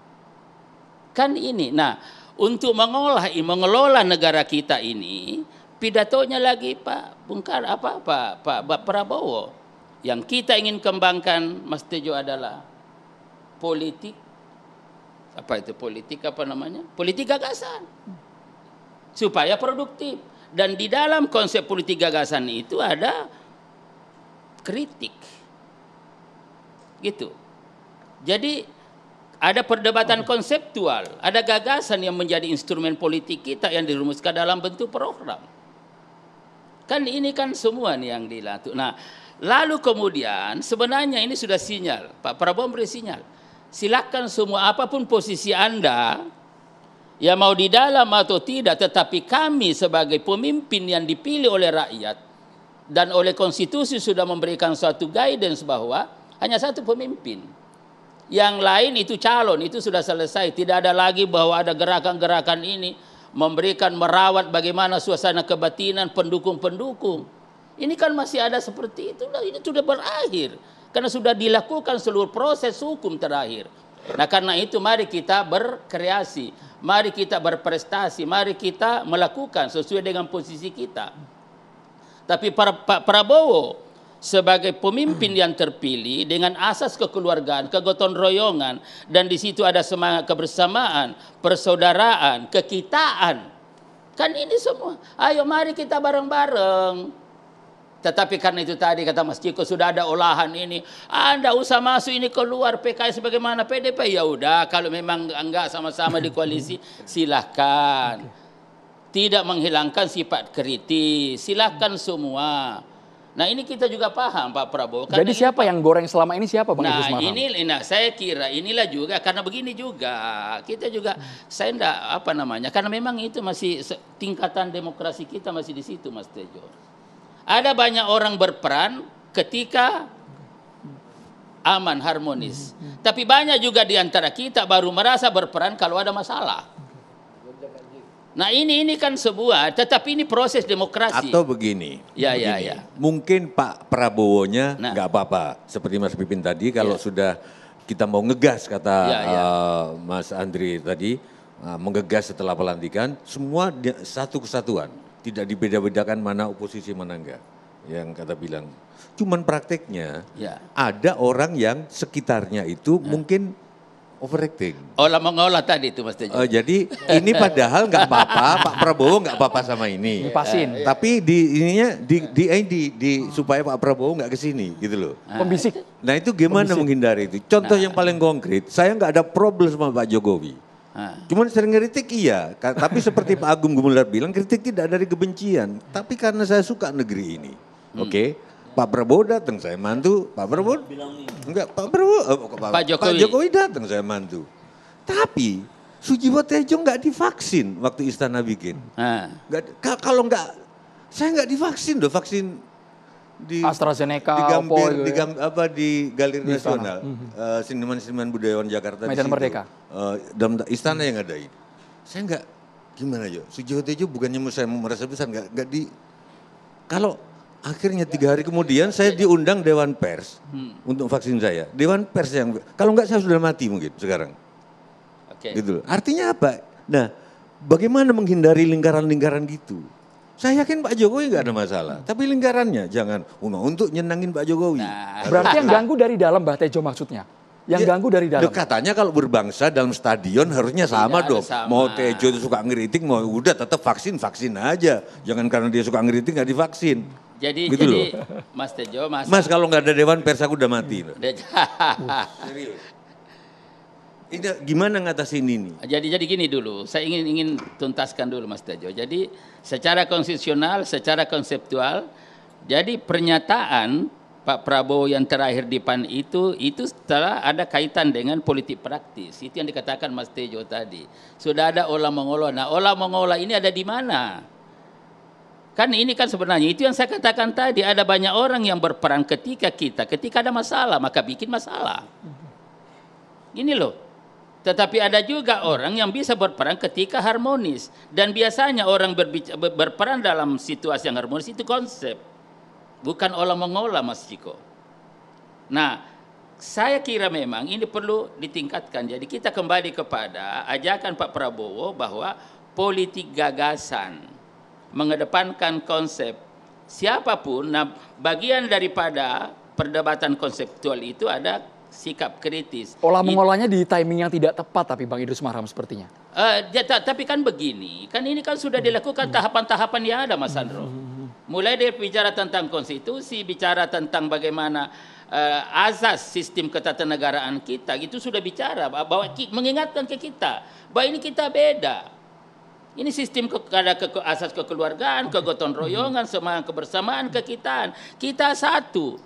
Kan ini. Nah, untuk mengolah, mengelola negara kita ini, pidatonya lagi Pak Bungkar apa Pak Pak, Pak Prabowo. Yang kita ingin kembangkan Mas Tejo adalah politik apa itu politik apa namanya? Politik gagasan. Supaya produktif. Dan di dalam konsep politik gagasan itu ada kritik. Gitu. Jadi ada perdebatan konseptual, ada gagasan yang menjadi instrumen politik kita yang dirumuskan dalam bentuk program. Kan ini kan semua nih yang dilatih. Nah, lalu kemudian sebenarnya ini sudah sinyal, Pak Prabowo beri sinyal. Silakan semua apapun posisi Anda, ya mau di dalam atau tidak, tetapi kami sebagai pemimpin yang dipilih oleh rakyat dan oleh konstitusi sudah memberikan suatu guidance bahwa hanya satu pemimpin yang lain itu calon, itu sudah selesai. Tidak ada lagi bahwa ada gerakan-gerakan ini memberikan merawat bagaimana suasana kebatinan pendukung-pendukung. Ini kan masih ada seperti itu. Nah, ini sudah berakhir karena sudah dilakukan seluruh proses hukum terakhir. Nah karena itu mari kita berkreasi, mari kita berprestasi, mari kita melakukan sesuai dengan posisi kita. Tapi Pak Prabowo sebagai pemimpin yang terpilih dengan asas kekeluargaan, kegotong royongan dan di situ ada semangat kebersamaan, persaudaraan, kekitaan. Kan ini semua. Ayo mari kita bareng-bareng. Tetapi karena itu tadi kata Mas Ciko sudah ada olahan ini. Anda usah masuk ini keluar PKS sebagaimana PDP ya udah kalau memang enggak sama-sama di koalisi silahkan. Tidak menghilangkan sifat kritis. Silahkan semua. Nah ini kita juga paham Pak Prabowo. Jadi siapa ini, yang goreng selama ini siapa Bang Nah ini, nah saya kira inilah juga karena begini juga kita juga saya enggak apa namanya karena memang itu masih tingkatan demokrasi kita masih di situ Mas Tejo. Ada banyak orang berperan ketika aman harmonis, hmm, hmm, hmm. tapi banyak juga di antara kita baru merasa berperan kalau ada masalah. Nah ini ini kan sebuah, tetapi ini proses demokrasi. Atau begini. Ya, ya begini. ya ya. Mungkin Pak Prabowo-nya nah. nggak nah. apa-apa. Seperti Mas Pipin tadi, ya. kalau ya. sudah kita mau ngegas kata ya, ya. Uh, Mas Andri tadi, uh, eh, menggegas setelah pelantikan, semua satu kesatuan, tidak dibeda-bedakan mana oposisi mana enggak. Yang kata bilang, cuman prakteknya ya. ada orang yang sekitarnya itu ya. mungkin Overacting. Oh, lama ngolah tadi itu Mas Tejo. Oh, jadi ini padahal nggak apa-apa, Pak Prabowo nggak apa-apa sama ini. Dipasin. Iya. Tapi di ininya di di eh, di, di supaya Pak Prabowo nggak kesini gitu loh. Ah. Pembisik. Nah itu gimana Pembisik. menghindari itu? Contoh nah. yang paling konkret, saya nggak ada problem sama Pak Jokowi. Nah. Cuman sering ngeritik iya, tapi seperti Pak Agung Gumular bilang kritik tidak dari kebencian, tapi karena saya suka negeri ini. Hmm. Oke. Okay? Pak Prabowo datang saya mantu, Pak Prabowo enggak Pak Prabowo eh, Pak, Pak, Jokowi. Pak Jokowi datang saya mantu. Tapi Sujiwo Tejo enggak divaksin waktu istana bikin. Ah. kalau enggak saya enggak divaksin loh vaksin di AstraZeneca, di Gambir, Oppo, di gitu ya. Gam, apa di Galeri di Nasional, uh, seniman-seniman budayawan Jakarta Medan di situ. Merdeka. Uh, istana hmm. yang itu. Saya enggak gimana ya, Sujiwo Tejo bukannya saya merasa besar enggak enggak di kalau Akhirnya tiga hari kemudian saya diundang Dewan Pers hmm. untuk vaksin saya. Dewan Pers yang kalau nggak saya sudah mati mungkin sekarang. Oke. Okay. Gitu. Artinya apa? Nah, bagaimana menghindari lingkaran-lingkaran gitu? Saya yakin Pak Jokowi nggak ada masalah, tapi lingkarannya jangan untuk nyenangin Pak Jokowi. Nah. Berarti yang ganggu dari dalam Mbak Tejo maksudnya? yang ya, ganggu dari dalam. Katanya kalau berbangsa dalam stadion harusnya sama ya, dong. Sama. Mau Tejo itu suka ngeritik, mau udah tetap vaksin vaksin aja. Jangan karena dia suka ngeritik nggak divaksin. Jadi gitu jadi Mas Tejo, Mas. Mas kalau nggak ada dewan pers aku udah mati. Loh. Serius. Ini gimana ngatasin ini? Jadi jadi gini dulu, saya ingin ingin tuntaskan dulu Mas Tejo. Jadi secara konstitusional, secara konseptual, jadi pernyataan Pak Prabowo yang terakhir di PAN itu itu setelah ada kaitan dengan politik praktis. Itu yang dikatakan Mas Tejo tadi. Sudah ada olah mengolah. Nah, olah mengolah ini ada di mana? Kan ini kan sebenarnya itu yang saya katakan tadi ada banyak orang yang berperan ketika kita ketika ada masalah maka bikin masalah. Ini loh. Tetapi ada juga orang yang bisa berperan ketika harmonis dan biasanya orang berperan dalam situasi yang harmonis itu konsep. Bukan olah mengolah Mas Ciko. Nah, saya kira memang ini perlu ditingkatkan. Jadi kita kembali kepada ajakan Pak Prabowo bahwa politik gagasan mengedepankan konsep siapapun. Nah, bagian daripada perdebatan konseptual itu ada sikap kritis. Olah mengolahnya di timing yang tidak tepat tapi Bang Idrus Marham sepertinya. Uh, tapi kan begini, kan ini kan sudah dilakukan tahapan-tahapan yang ada Mas andro. Mulai dari bicara tentang konstitusi, bicara tentang bagaimana uh, eh, azas sistem ketatanegaraan kita, itu sudah bicara bahwa mengingatkan ke kita bahwa ini kita beda ini sistem ke, ada ke, ke, asas kekeluargaan, kegotong royongan, semangat kebersamaan, kekitaan. Kita satu.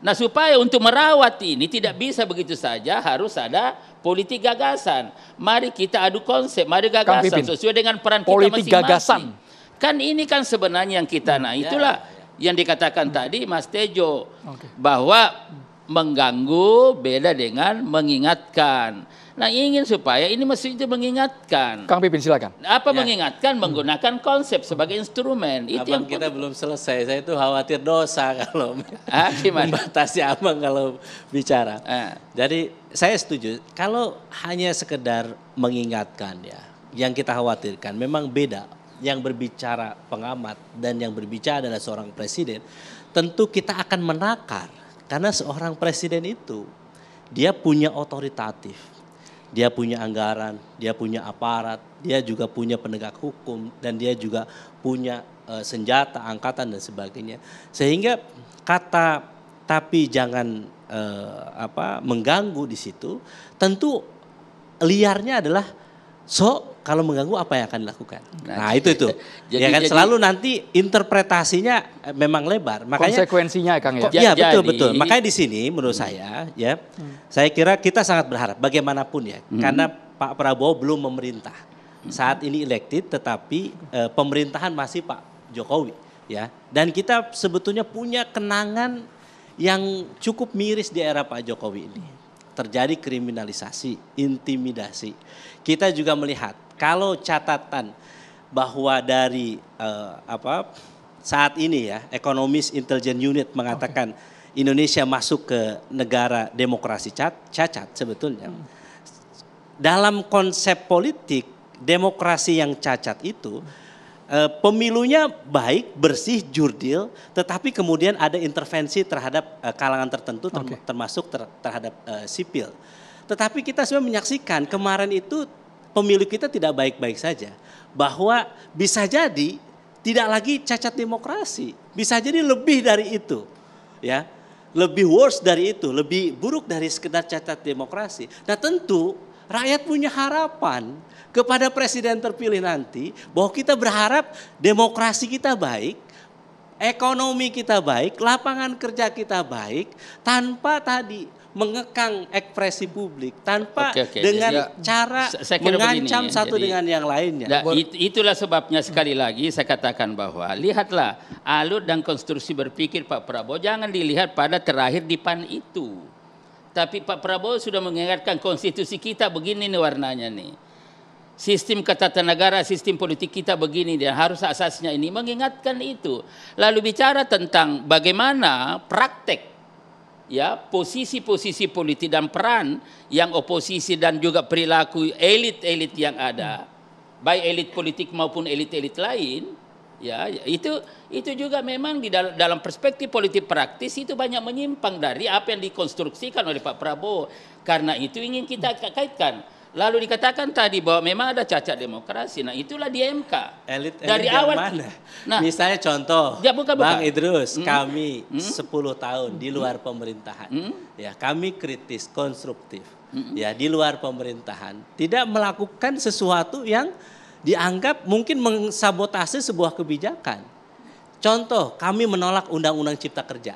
Nah supaya untuk merawat ini tidak bisa begitu saja harus ada politik gagasan. Mari kita adu konsep, mari gagasan sesuai dengan peran politik kita masing-masing. Gagasan. Kan ini kan sebenarnya yang kita nah ya, itulah ya, ya. yang dikatakan tadi Mas Tejo okay. bahwa mengganggu beda dengan mengingatkan. Nah ingin supaya ini mesti mengingatkan. Kang Pipin silakan. Apa ya. mengingatkan hmm. menggunakan konsep sebagai hmm. instrumen. Itu yang kita belum selesai. Saya itu khawatir dosa kalau ah, membatasi abang kalau bicara. Ah. Jadi saya setuju. Kalau hanya sekedar mengingatkan ya, yang kita khawatirkan memang beda. Yang berbicara pengamat dan yang berbicara adalah seorang presiden. Tentu kita akan menakar karena seorang presiden itu dia punya otoritatif dia punya anggaran, dia punya aparat, dia juga punya penegak hukum, dan dia juga punya e, senjata, angkatan dan sebagainya. Sehingga kata tapi jangan e, apa mengganggu di situ, tentu liarnya adalah sok kalau mengganggu apa yang akan dilakukan? Nah, nah itu itu. jadi, ya kan jadi, selalu nanti interpretasinya eh, memang lebar. Makanya konsekuensinya Kang ya. Iya betul jadi, betul. Makanya di sini menurut hmm. saya ya hmm. saya kira kita sangat berharap bagaimanapun ya hmm. karena Pak Prabowo belum memerintah. Hmm. Saat ini elected tetapi eh, pemerintahan masih Pak Jokowi ya. Dan kita sebetulnya punya kenangan yang cukup miris di era Pak Jokowi ini. Terjadi kriminalisasi, intimidasi. Kita juga melihat kalau catatan bahwa dari uh, apa saat ini ya ekonomis intelijen unit mengatakan okay. Indonesia masuk ke negara demokrasi cat, cacat sebetulnya. Hmm. Dalam konsep politik demokrasi yang cacat itu uh, pemilunya baik, bersih, jurdil, tetapi kemudian ada intervensi terhadap uh, kalangan tertentu okay. termasuk ter terhadap uh, sipil. Tetapi kita semua menyaksikan kemarin itu pemilu kita tidak baik-baik saja. Bahwa bisa jadi tidak lagi cacat demokrasi, bisa jadi lebih dari itu. Ya, lebih worse dari itu, lebih buruk dari sekedar cacat demokrasi. Nah, tentu rakyat punya harapan kepada presiden terpilih nanti bahwa kita berharap demokrasi kita baik, ekonomi kita baik, lapangan kerja kita baik tanpa tadi mengekang ekspresi publik tanpa okay, okay. dengan jadi, ya, cara saya kira mengancam begini, satu jadi, dengan yang lainnya. Ya, it, itulah sebabnya sekali lagi saya katakan bahwa lihatlah alur dan konstruksi berpikir Pak Prabowo jangan dilihat pada terakhir di pan itu. Tapi Pak Prabowo sudah mengingatkan konstitusi kita begini nih warnanya nih. Sistem ketatanegaraan, sistem politik kita begini dan harus asasnya ini mengingatkan itu. Lalu bicara tentang bagaimana praktek ya posisi-posisi politik dan peran yang oposisi dan juga perilaku elit-elit yang ada baik elit politik maupun elit-elit lain ya, ya itu itu juga memang di dalam, dalam perspektif politik praktis itu banyak menyimpang dari apa yang dikonstruksikan oleh Pak Prabowo karena itu ingin kita kaitkan Lalu dikatakan tadi bahwa memang ada cacat demokrasi. Nah, itulah di MK. Elit, elit dari awal mana? Nah, misalnya contoh ya, buka, buka. Bang Idrus, -hmm. kami hmm. sepuluh -hmm. 10 tahun di hmm. luar pemerintahan. -hmm. Ya, kami kritis, konstruktif. -hmm. Ya, di luar pemerintahan tidak melakukan sesuatu yang dianggap mungkin mensabotase sebuah kebijakan. Contoh, kami menolak undang-undang cipta kerja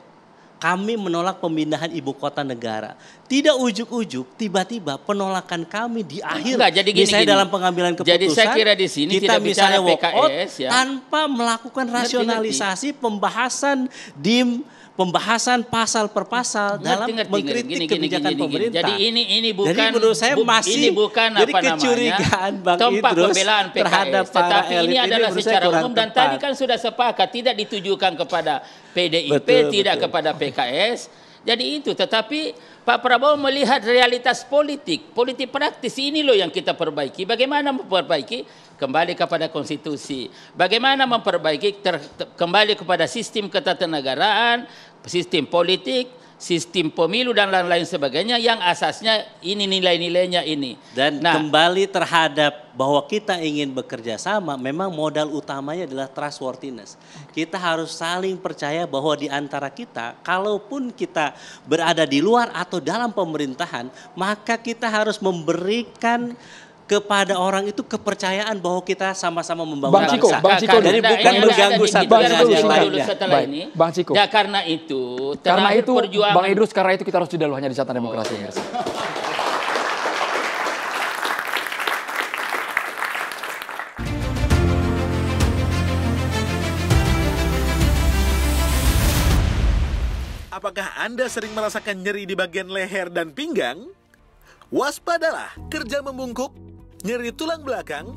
kami menolak pemindahan ibu kota negara. Tidak ujuk-ujuk, tiba-tiba penolakan kami di ah, akhir. Enggak, jadi gini, misalnya gini. dalam pengambilan keputusan. Jadi saya kira di sini kita tidak misalnya bicara PKS, ya. tanpa melakukan rasionalisasi pembahasan di pembahasan pasal per pasal ngerti, dalam ngerti, mengkritik gini, gini, kebijakan gini, gini, pemerintah. Jadi ini ini bukan jadi menurut saya masih ini bukan jadi apa kecurigaan namanya, Bang tempat pembelaan PKS, terhadap tetapi ini adalah ini secara umum dan tadi kan sudah sepakat tidak ditujukan kepada PDIP, betul, tidak betul. kepada PKS jadi itu, tetapi Pak Prabowo melihat realitas politik, politik praktis ini loh yang kita perbaiki. Bagaimana memperbaiki? Kembali kepada konstitusi. Bagaimana memperbaiki? Ter, ter, kembali kepada sistem ketatanegaraan, sistem politik, sistem pemilu dan lain-lain sebagainya yang asasnya ini nilai-nilainya ini. Dan nah, kembali terhadap bahwa kita ingin bekerja sama memang modal utamanya adalah trustworthiness. Kita harus saling percaya bahwa di antara kita kalaupun kita berada di luar atau dalam pemerintahan maka kita harus memberikan kepada orang itu kepercayaan bahwa kita sama-sama membangun Bang Ciko, bangsa. Bang Ciko, jadi bukan nah, mengganggu satu Bang Ciko, singkat. Dulu setelah Baik. ini. Bang Ciko. Ya karena itu, karena itu perjuangan. Bang Idrus, karena itu kita harus jeda hanya di catatan demokrasi. Oh. Yes. Apakah Anda sering merasakan nyeri di bagian leher dan pinggang? Waspadalah, kerja membungkuk nyeri tulang belakang,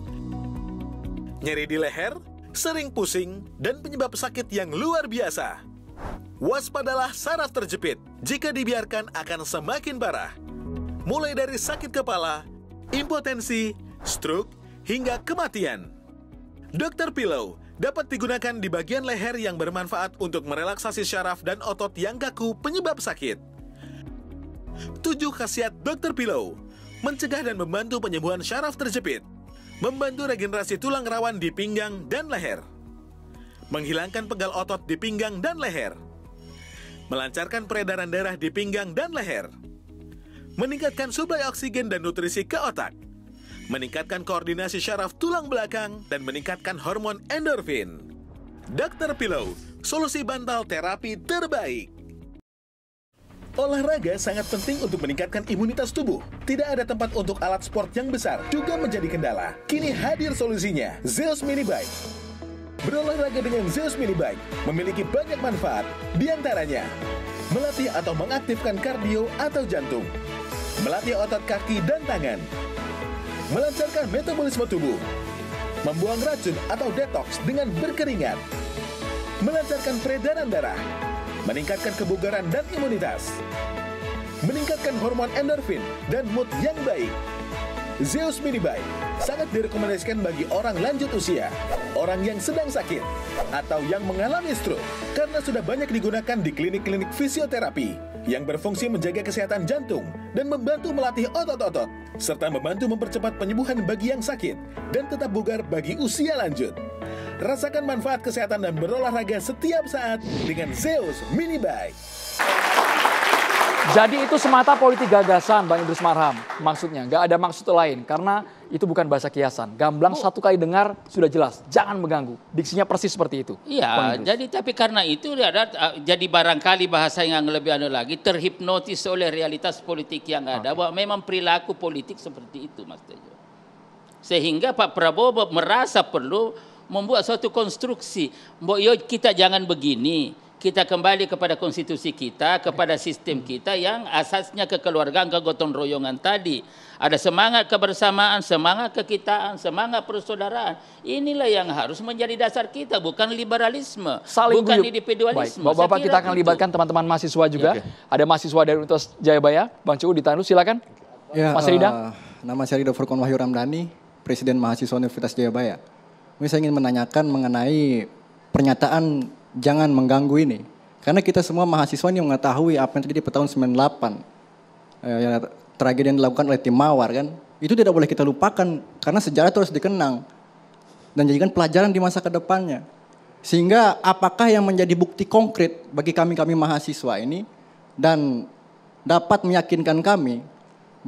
nyeri di leher, sering pusing, dan penyebab sakit yang luar biasa. Waspadalah saraf terjepit, jika dibiarkan akan semakin parah. Mulai dari sakit kepala, impotensi, stroke, hingga kematian. Dokter Pillow dapat digunakan di bagian leher yang bermanfaat untuk merelaksasi syaraf dan otot yang kaku penyebab sakit. 7 khasiat dokter Pillow mencegah dan membantu penyembuhan syaraf terjepit, membantu regenerasi tulang rawan di pinggang dan leher, menghilangkan pegal otot di pinggang dan leher, melancarkan peredaran darah di pinggang dan leher, meningkatkan suplai oksigen dan nutrisi ke otak, meningkatkan koordinasi syaraf tulang belakang, dan meningkatkan hormon endorfin. Dr. Pillow, solusi bantal terapi terbaik. Olahraga sangat penting untuk meningkatkan imunitas tubuh. Tidak ada tempat untuk alat sport yang besar juga menjadi kendala. Kini hadir solusinya, Zeus Mini Bike. Berolahraga dengan Zeus Mini Bike memiliki banyak manfaat, diantaranya melatih atau mengaktifkan kardio atau jantung, melatih otot kaki dan tangan, melancarkan metabolisme tubuh, membuang racun atau detox dengan berkeringat, melancarkan peredaran darah, meningkatkan kebugaran dan imunitas, meningkatkan hormon endorfin dan mood yang baik, Zeus Mini Bike sangat direkomendasikan bagi orang lanjut usia, orang yang sedang sakit, atau yang mengalami stroke karena sudah banyak digunakan di klinik-klinik fisioterapi yang berfungsi menjaga kesehatan jantung dan membantu melatih otot-otot, serta membantu mempercepat penyembuhan bagi yang sakit dan tetap bugar bagi usia lanjut. Rasakan manfaat kesehatan dan berolahraga setiap saat dengan Zeus Mini Bike. Jadi itu semata politik gagasan Bang Idris Marham maksudnya. Nggak ada maksud lain karena itu bukan bahasa kiasan. Gamblang oh. satu kali dengar sudah jelas. Jangan mengganggu. Diksinya persis seperti itu. Iya jadi tapi karena itu ya, ada, eh, jadi barangkali bahasa yang lebih anu lagi terhipnotis oleh realitas politik yang ada. Okay. Bahwa memang perilaku politik seperti itu Mas Tejo. Sehingga Pak Prabowo merasa perlu membuat suatu konstruksi. Mbok yo kita jangan begini kita kembali kepada konstitusi kita, kepada sistem kita yang asasnya kekeluargaan, kegotong royongan tadi. Ada semangat kebersamaan, semangat kekitaan, semangat persaudaraan. Inilah yang harus menjadi dasar kita, bukan liberalisme, Saling bukan buyuk. individualisme. Baik. Bapak-bapak kita akan itu. libatkan teman-teman mahasiswa juga. Ya, okay. Ada mahasiswa dari Universitas Jayabaya, Bang Cuu ditahan dulu silakan. Ya, Mas Rida. Uh, nama saya Ridho Furkon Wahyu Ramdhani, Presiden Mahasiswa Universitas Jayabaya. Ini saya ingin menanyakan mengenai pernyataan jangan mengganggu ini. Karena kita semua mahasiswa ini mengetahui apa yang terjadi pada tahun 98. Eh, yang tragedi yang dilakukan oleh tim Mawar kan. Itu tidak boleh kita lupakan karena sejarah terus dikenang. Dan jadikan pelajaran di masa kedepannya. Sehingga apakah yang menjadi bukti konkret bagi kami-kami mahasiswa ini dan dapat meyakinkan kami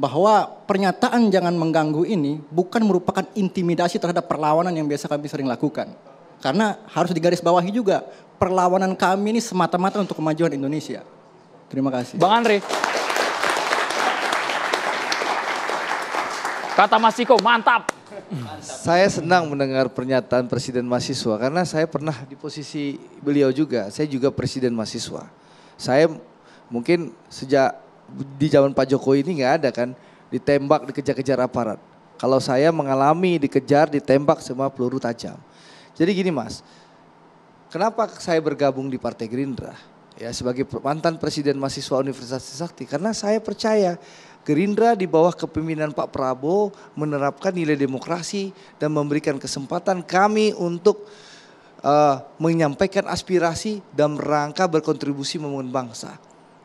bahwa pernyataan jangan mengganggu ini bukan merupakan intimidasi terhadap perlawanan yang biasa kami sering lakukan. Karena harus digarisbawahi juga, perlawanan kami ini semata-mata untuk kemajuan Indonesia. Terima kasih. Bang Andre. Kata Mas Ciko, mantap. mantap. Saya senang mendengar pernyataan Presiden Mahasiswa karena saya pernah di posisi beliau juga. Saya juga Presiden Mahasiswa. Saya mungkin sejak di zaman Pak Jokowi ini nggak ada kan ditembak dikejar-kejar aparat. Kalau saya mengalami dikejar, ditembak semua peluru tajam. Jadi gini Mas, kenapa saya bergabung di Partai Gerindra? Ya sebagai mantan presiden mahasiswa Universitas Sakti karena saya percaya Gerindra di bawah kepemimpinan Pak Prabowo menerapkan nilai demokrasi dan memberikan kesempatan kami untuk uh, menyampaikan aspirasi dan rangka berkontribusi membangun bangsa.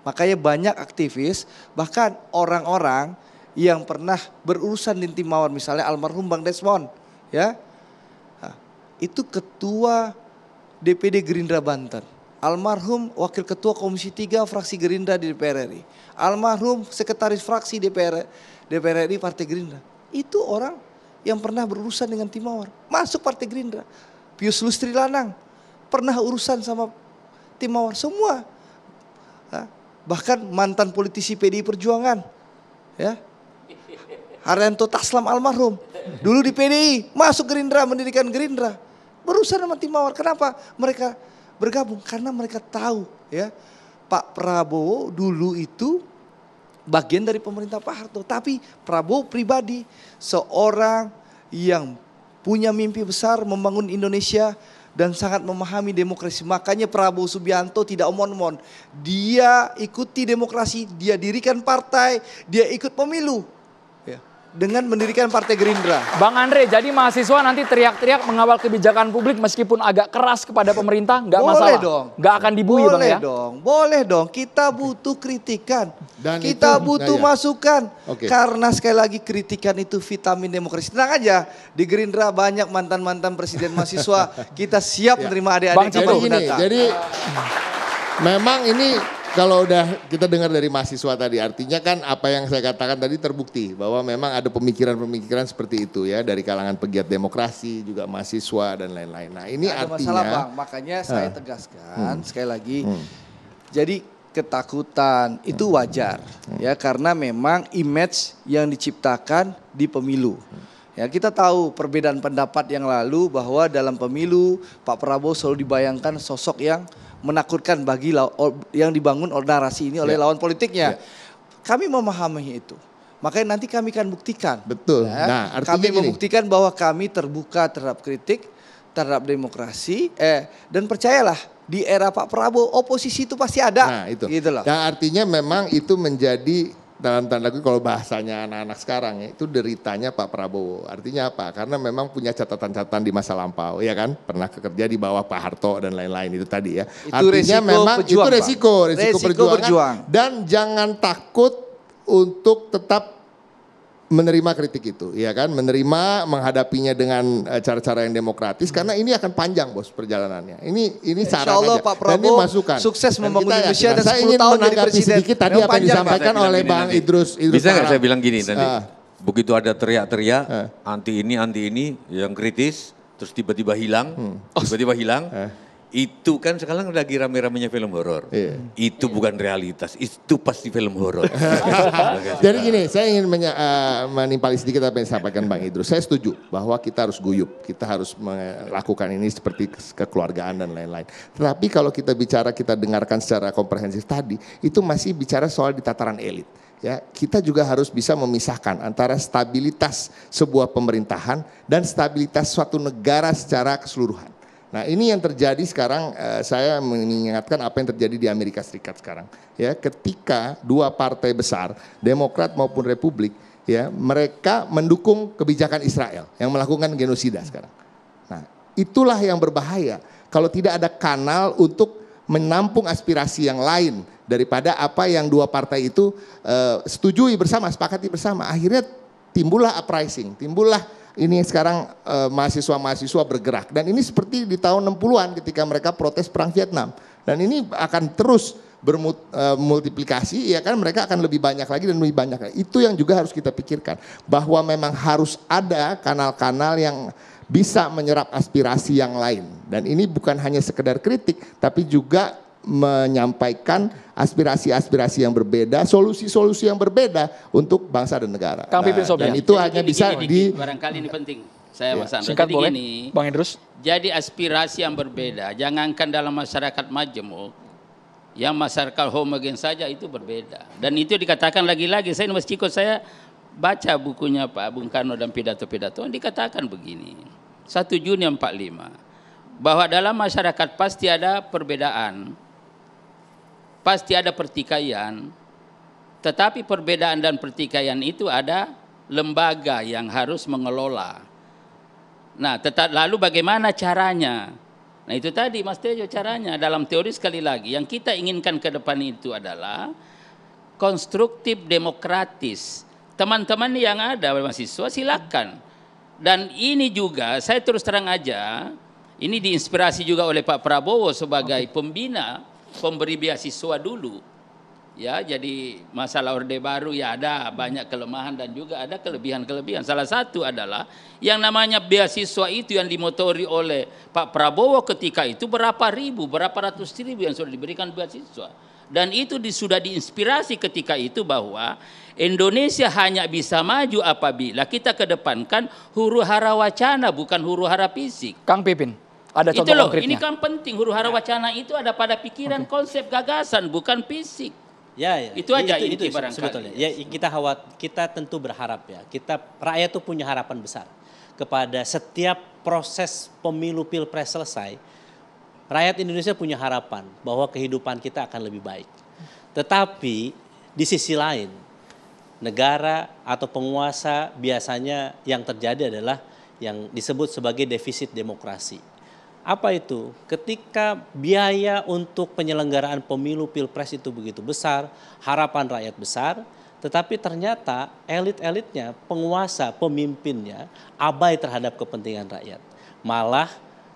Makanya banyak aktivis, bahkan orang-orang yang pernah berurusan di mawar misalnya almarhum Bang Desmond, ya itu ketua DPD Gerindra Banten. Almarhum Wakil Ketua Komisi 3 fraksi Gerindra di DPR RI. Almarhum Sekretaris Fraksi DPR, DPR RI Partai Gerindra. Itu orang yang pernah berurusan dengan Timawar. Masuk Partai Gerindra. Pius Lustri Lanang. Pernah urusan sama Timawar. Semua. Bahkan mantan politisi PDI Perjuangan. Ya, Haryanto Taslam almarhum. Dulu di PDI, masuk Gerindra, mendirikan Gerindra. Berusaha sama tim mawar. Kenapa mereka bergabung? Karena mereka tahu ya Pak Prabowo dulu itu bagian dari pemerintah Pak Harto. Tapi Prabowo pribadi seorang yang punya mimpi besar membangun Indonesia dan sangat memahami demokrasi. Makanya Prabowo Subianto tidak omon-omon. Dia ikuti demokrasi, dia dirikan partai, dia ikut pemilu dengan mendirikan Partai Gerindra. Bang Andre, jadi mahasiswa nanti teriak-teriak mengawal kebijakan publik meskipun agak keras kepada pemerintah, nggak masalah. Boleh dong. Nggak akan dibuyi boleh Bang ya? Boleh dong, boleh dong. Kita butuh kritikan, Dan kita itu, butuh nah, iya. masukan. Okay. Karena sekali lagi kritikan itu vitamin demokrasi. Tenang aja, di Gerindra banyak mantan-mantan presiden mahasiswa. kita siap iya. menerima adik-adik. Bang, jadi ini, jadi memang ini kalau udah kita dengar dari mahasiswa tadi artinya kan apa yang saya katakan tadi terbukti bahwa memang ada pemikiran-pemikiran seperti itu ya dari kalangan pegiat demokrasi juga mahasiswa dan lain-lain. Nah, ini ada artinya masalah Bang, makanya saya ah. tegaskan hmm. sekali lagi. Hmm. Jadi ketakutan itu wajar hmm. ya karena memang image yang diciptakan di pemilu. Hmm. Ya, kita tahu perbedaan pendapat yang lalu bahwa dalam pemilu Pak Prabowo selalu dibayangkan sosok yang menakutkan bagi yang dibangun narasi ini oleh yeah. lawan politiknya. Yeah. Kami memahami itu. Makanya nanti kami akan buktikan. Betul. Ya. Nah, artinya kami gini. membuktikan bahwa kami terbuka terhadap kritik, terhadap demokrasi, eh dan percayalah di era Pak Prabowo oposisi itu pasti ada. Nah, itu. Gitu loh. Nah, artinya memang itu menjadi dalam tanda kutip kalau bahasanya anak-anak sekarang itu deritanya Pak Prabowo. Artinya apa? Karena memang punya catatan-catatan di masa lampau, ya kan? Pernah kerja di bawah Pak Harto dan lain-lain itu tadi ya. Itu Artinya memang pejuang, itu resiko, resiko, resiko perjuangan. Dan jangan takut untuk tetap menerima kritik itu, ya kan? Menerima, menghadapinya dengan eh, cara-cara yang demokratis hmm. karena ini akan panjang, Bos, perjalanannya. Ini ini saran Insya Allah, aja. Pak Prabowo dan ini masukan. sukses membangun dan kita, Indonesia dan saya ingin tahun jadi presiden. sedikit tadi apa yang disampaikan oleh Bang nanti. Idrus Idrus. Bisa nggak saya bilang gini nanti? Uh, begitu ada teriak-teriak uh, anti ini anti ini yang kritis terus tiba-tiba hilang, hmm. tiba-tiba hmm. hilang. Uh, itu kan sekarang lagi rame-ramenya film horor. Iya. Itu bukan realitas, itu pasti film horor. Jadi gini, saya ingin menya, eh, menimpali sedikit apa yang disampaikan Bang Idrus. Saya setuju bahwa kita harus guyup, kita harus melakukan ini seperti kekeluargaan dan lain-lain. Tetapi kalau kita bicara, kita dengarkan secara komprehensif tadi, itu masih bicara soal di tataran elit ya kita juga harus bisa memisahkan antara stabilitas sebuah pemerintahan dan stabilitas suatu negara secara keseluruhan. Nah ini yang terjadi sekarang eh, saya mengingatkan apa yang terjadi di Amerika Serikat sekarang. Ya ketika dua partai besar Demokrat maupun Republik ya mereka mendukung kebijakan Israel yang melakukan genosida sekarang. Nah itulah yang berbahaya kalau tidak ada kanal untuk menampung aspirasi yang lain daripada apa yang dua partai itu eh, setujui bersama, sepakati bersama. Akhirnya timbullah uprising, timbullah ini sekarang mahasiswa eh, mahasiswa-mahasiswa bergerak dan ini seperti di tahun 60-an ketika mereka protes perang Vietnam dan ini akan terus bermultiplikasi eh, ya kan mereka akan lebih banyak lagi dan lebih banyak lagi. Itu yang juga harus kita pikirkan bahwa memang harus ada kanal-kanal yang bisa menyerap aspirasi yang lain dan ini bukan hanya sekedar kritik tapi juga menyampaikan aspirasi-aspirasi yang berbeda, solusi-solusi yang berbeda untuk bangsa dan negara. Kang nah, dan itu jadi, hanya gini, bisa gini, di barangkali ini penting. Saya ya. Mas Singkat jadi boleh, Bang Idrus. Jadi aspirasi yang berbeda, jangankan dalam masyarakat majemuk, yang masyarakat homogen saja itu berbeda. Dan itu dikatakan lagi-lagi, saya Mas Ciko saya baca bukunya Pak Bung Karno dan pidato-pidato, dikatakan begini. 1 Juni 45 bahwa dalam masyarakat pasti ada perbedaan pasti ada pertikaian. Tetapi perbedaan dan pertikaian itu ada lembaga yang harus mengelola. Nah, tetap lalu bagaimana caranya? Nah, itu tadi Mas Tejo caranya dalam teori sekali lagi yang kita inginkan ke depan itu adalah konstruktif demokratis. Teman-teman yang ada mahasiswa silakan. Dan ini juga saya terus terang aja ini diinspirasi juga oleh Pak Prabowo sebagai pembina pemberi beasiswa dulu. Ya, jadi masalah Orde Baru ya ada banyak kelemahan dan juga ada kelebihan-kelebihan. Salah satu adalah yang namanya beasiswa itu yang dimotori oleh Pak Prabowo ketika itu berapa ribu, berapa ratus ribu yang sudah diberikan beasiswa. Dan itu sudah diinspirasi ketika itu bahwa Indonesia hanya bisa maju apabila kita kedepankan huru hara wacana bukan huru hara fisik. Kang Pipin. Ada contoh itu loh, konkretnya. ini kan penting huru hara ya. wacana itu ada pada pikiran, okay. konsep, gagasan, bukan fisik. Ya, ya. Itu aja itu, itu, barangkali. Sebetulnya. Ya, kita khawat, kita tentu berharap ya. Kita rakyat itu punya harapan besar kepada setiap proses pemilu pilpres selesai, rakyat Indonesia punya harapan bahwa kehidupan kita akan lebih baik. Tetapi di sisi lain, negara atau penguasa biasanya yang terjadi adalah yang disebut sebagai defisit demokrasi apa itu? Ketika biaya untuk penyelenggaraan pemilu pilpres itu begitu besar, harapan rakyat besar, tetapi ternyata elit-elitnya, penguasa, pemimpinnya abai terhadap kepentingan rakyat. Malah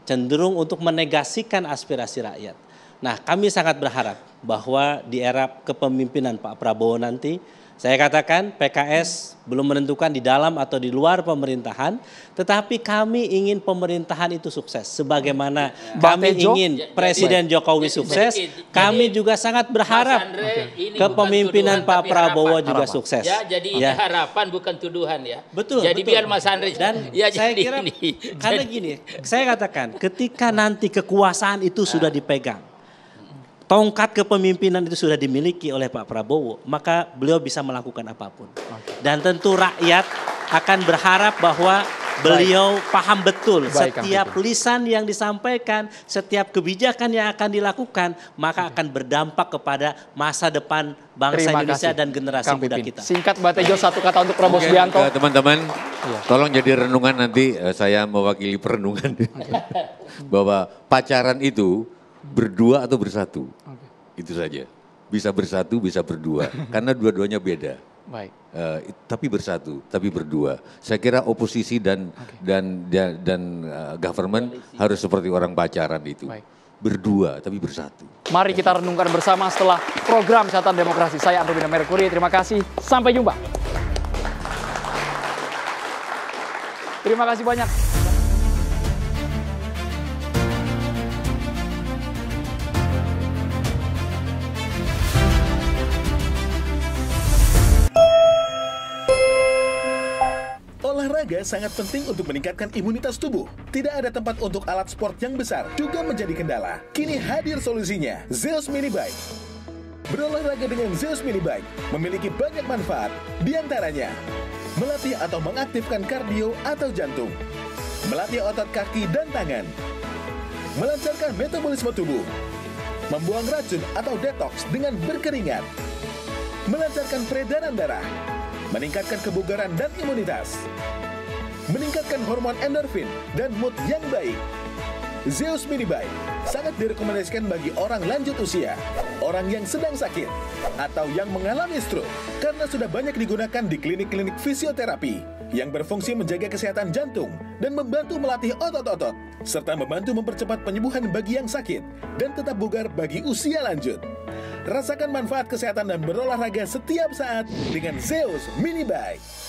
cenderung untuk menegasikan aspirasi rakyat. Nah, kami sangat berharap bahwa di era kepemimpinan Pak Prabowo nanti saya katakan PKS belum menentukan di dalam atau di luar pemerintahan, tetapi kami ingin pemerintahan itu sukses. Sebagaimana kami Tejo, ingin ya, ya, ya. Presiden ya, Jokowi ya, sukses, jadi, kami jadi, juga sangat berharap kepemimpinan Pak Prabowo harapan. juga harapan. sukses. Ya, jadi ya. harapan bukan tuduhan ya. Betul. Jadi betul. biar Mas Andre dan ya, saya jadi kira ini. karena gini, saya katakan ketika nanti kekuasaan itu sudah dipegang tongkat kepemimpinan itu sudah dimiliki oleh Pak Prabowo, maka beliau bisa melakukan apapun. Okay. Dan tentu rakyat akan berharap bahwa beliau Baik. paham betul Baik, setiap lisan yang disampaikan, setiap kebijakan yang akan dilakukan, maka akan berdampak kepada masa depan bangsa Terima Indonesia kasih, dan generasi muda kita. Singkat Mbak Tejo satu kata untuk Prabowo okay, Subianto. teman-teman, iya. tolong jadi renungan nanti eh, saya mewakili perenungan bahwa pacaran itu berdua atau bersatu. Okay. Itu saja. Bisa bersatu, bisa berdua. Karena dua-duanya beda. Baik. Uh, tapi bersatu, tapi berdua. Saya kira oposisi dan okay. dan dan, dan uh, government Koalisi. harus seperti orang pacaran itu. Baik. Berdua tapi bersatu. Mari kita renungkan bersama setelah program catatan demokrasi. Saya Andromeda Merkuri, Terima kasih. Sampai jumpa. Terima kasih banyak. sangat penting untuk meningkatkan imunitas tubuh. Tidak ada tempat untuk alat sport yang besar juga menjadi kendala. Kini hadir solusinya, Zeus Mini Bike. Berolahraga dengan Zeus Mini Bike memiliki banyak manfaat, diantaranya melatih atau mengaktifkan kardio atau jantung, melatih otot kaki dan tangan, melancarkan metabolisme tubuh, membuang racun atau detox dengan berkeringat, melancarkan peredaran darah, meningkatkan kebugaran dan imunitas meningkatkan hormon endorfin dan mood yang baik. Zeus Mini Bike sangat direkomendasikan bagi orang lanjut usia, orang yang sedang sakit, atau yang mengalami stroke karena sudah banyak digunakan di klinik-klinik fisioterapi yang berfungsi menjaga kesehatan jantung dan membantu melatih otot-otot, serta membantu mempercepat penyembuhan bagi yang sakit dan tetap bugar bagi usia lanjut. Rasakan manfaat kesehatan dan berolahraga setiap saat dengan Zeus Mini Bike.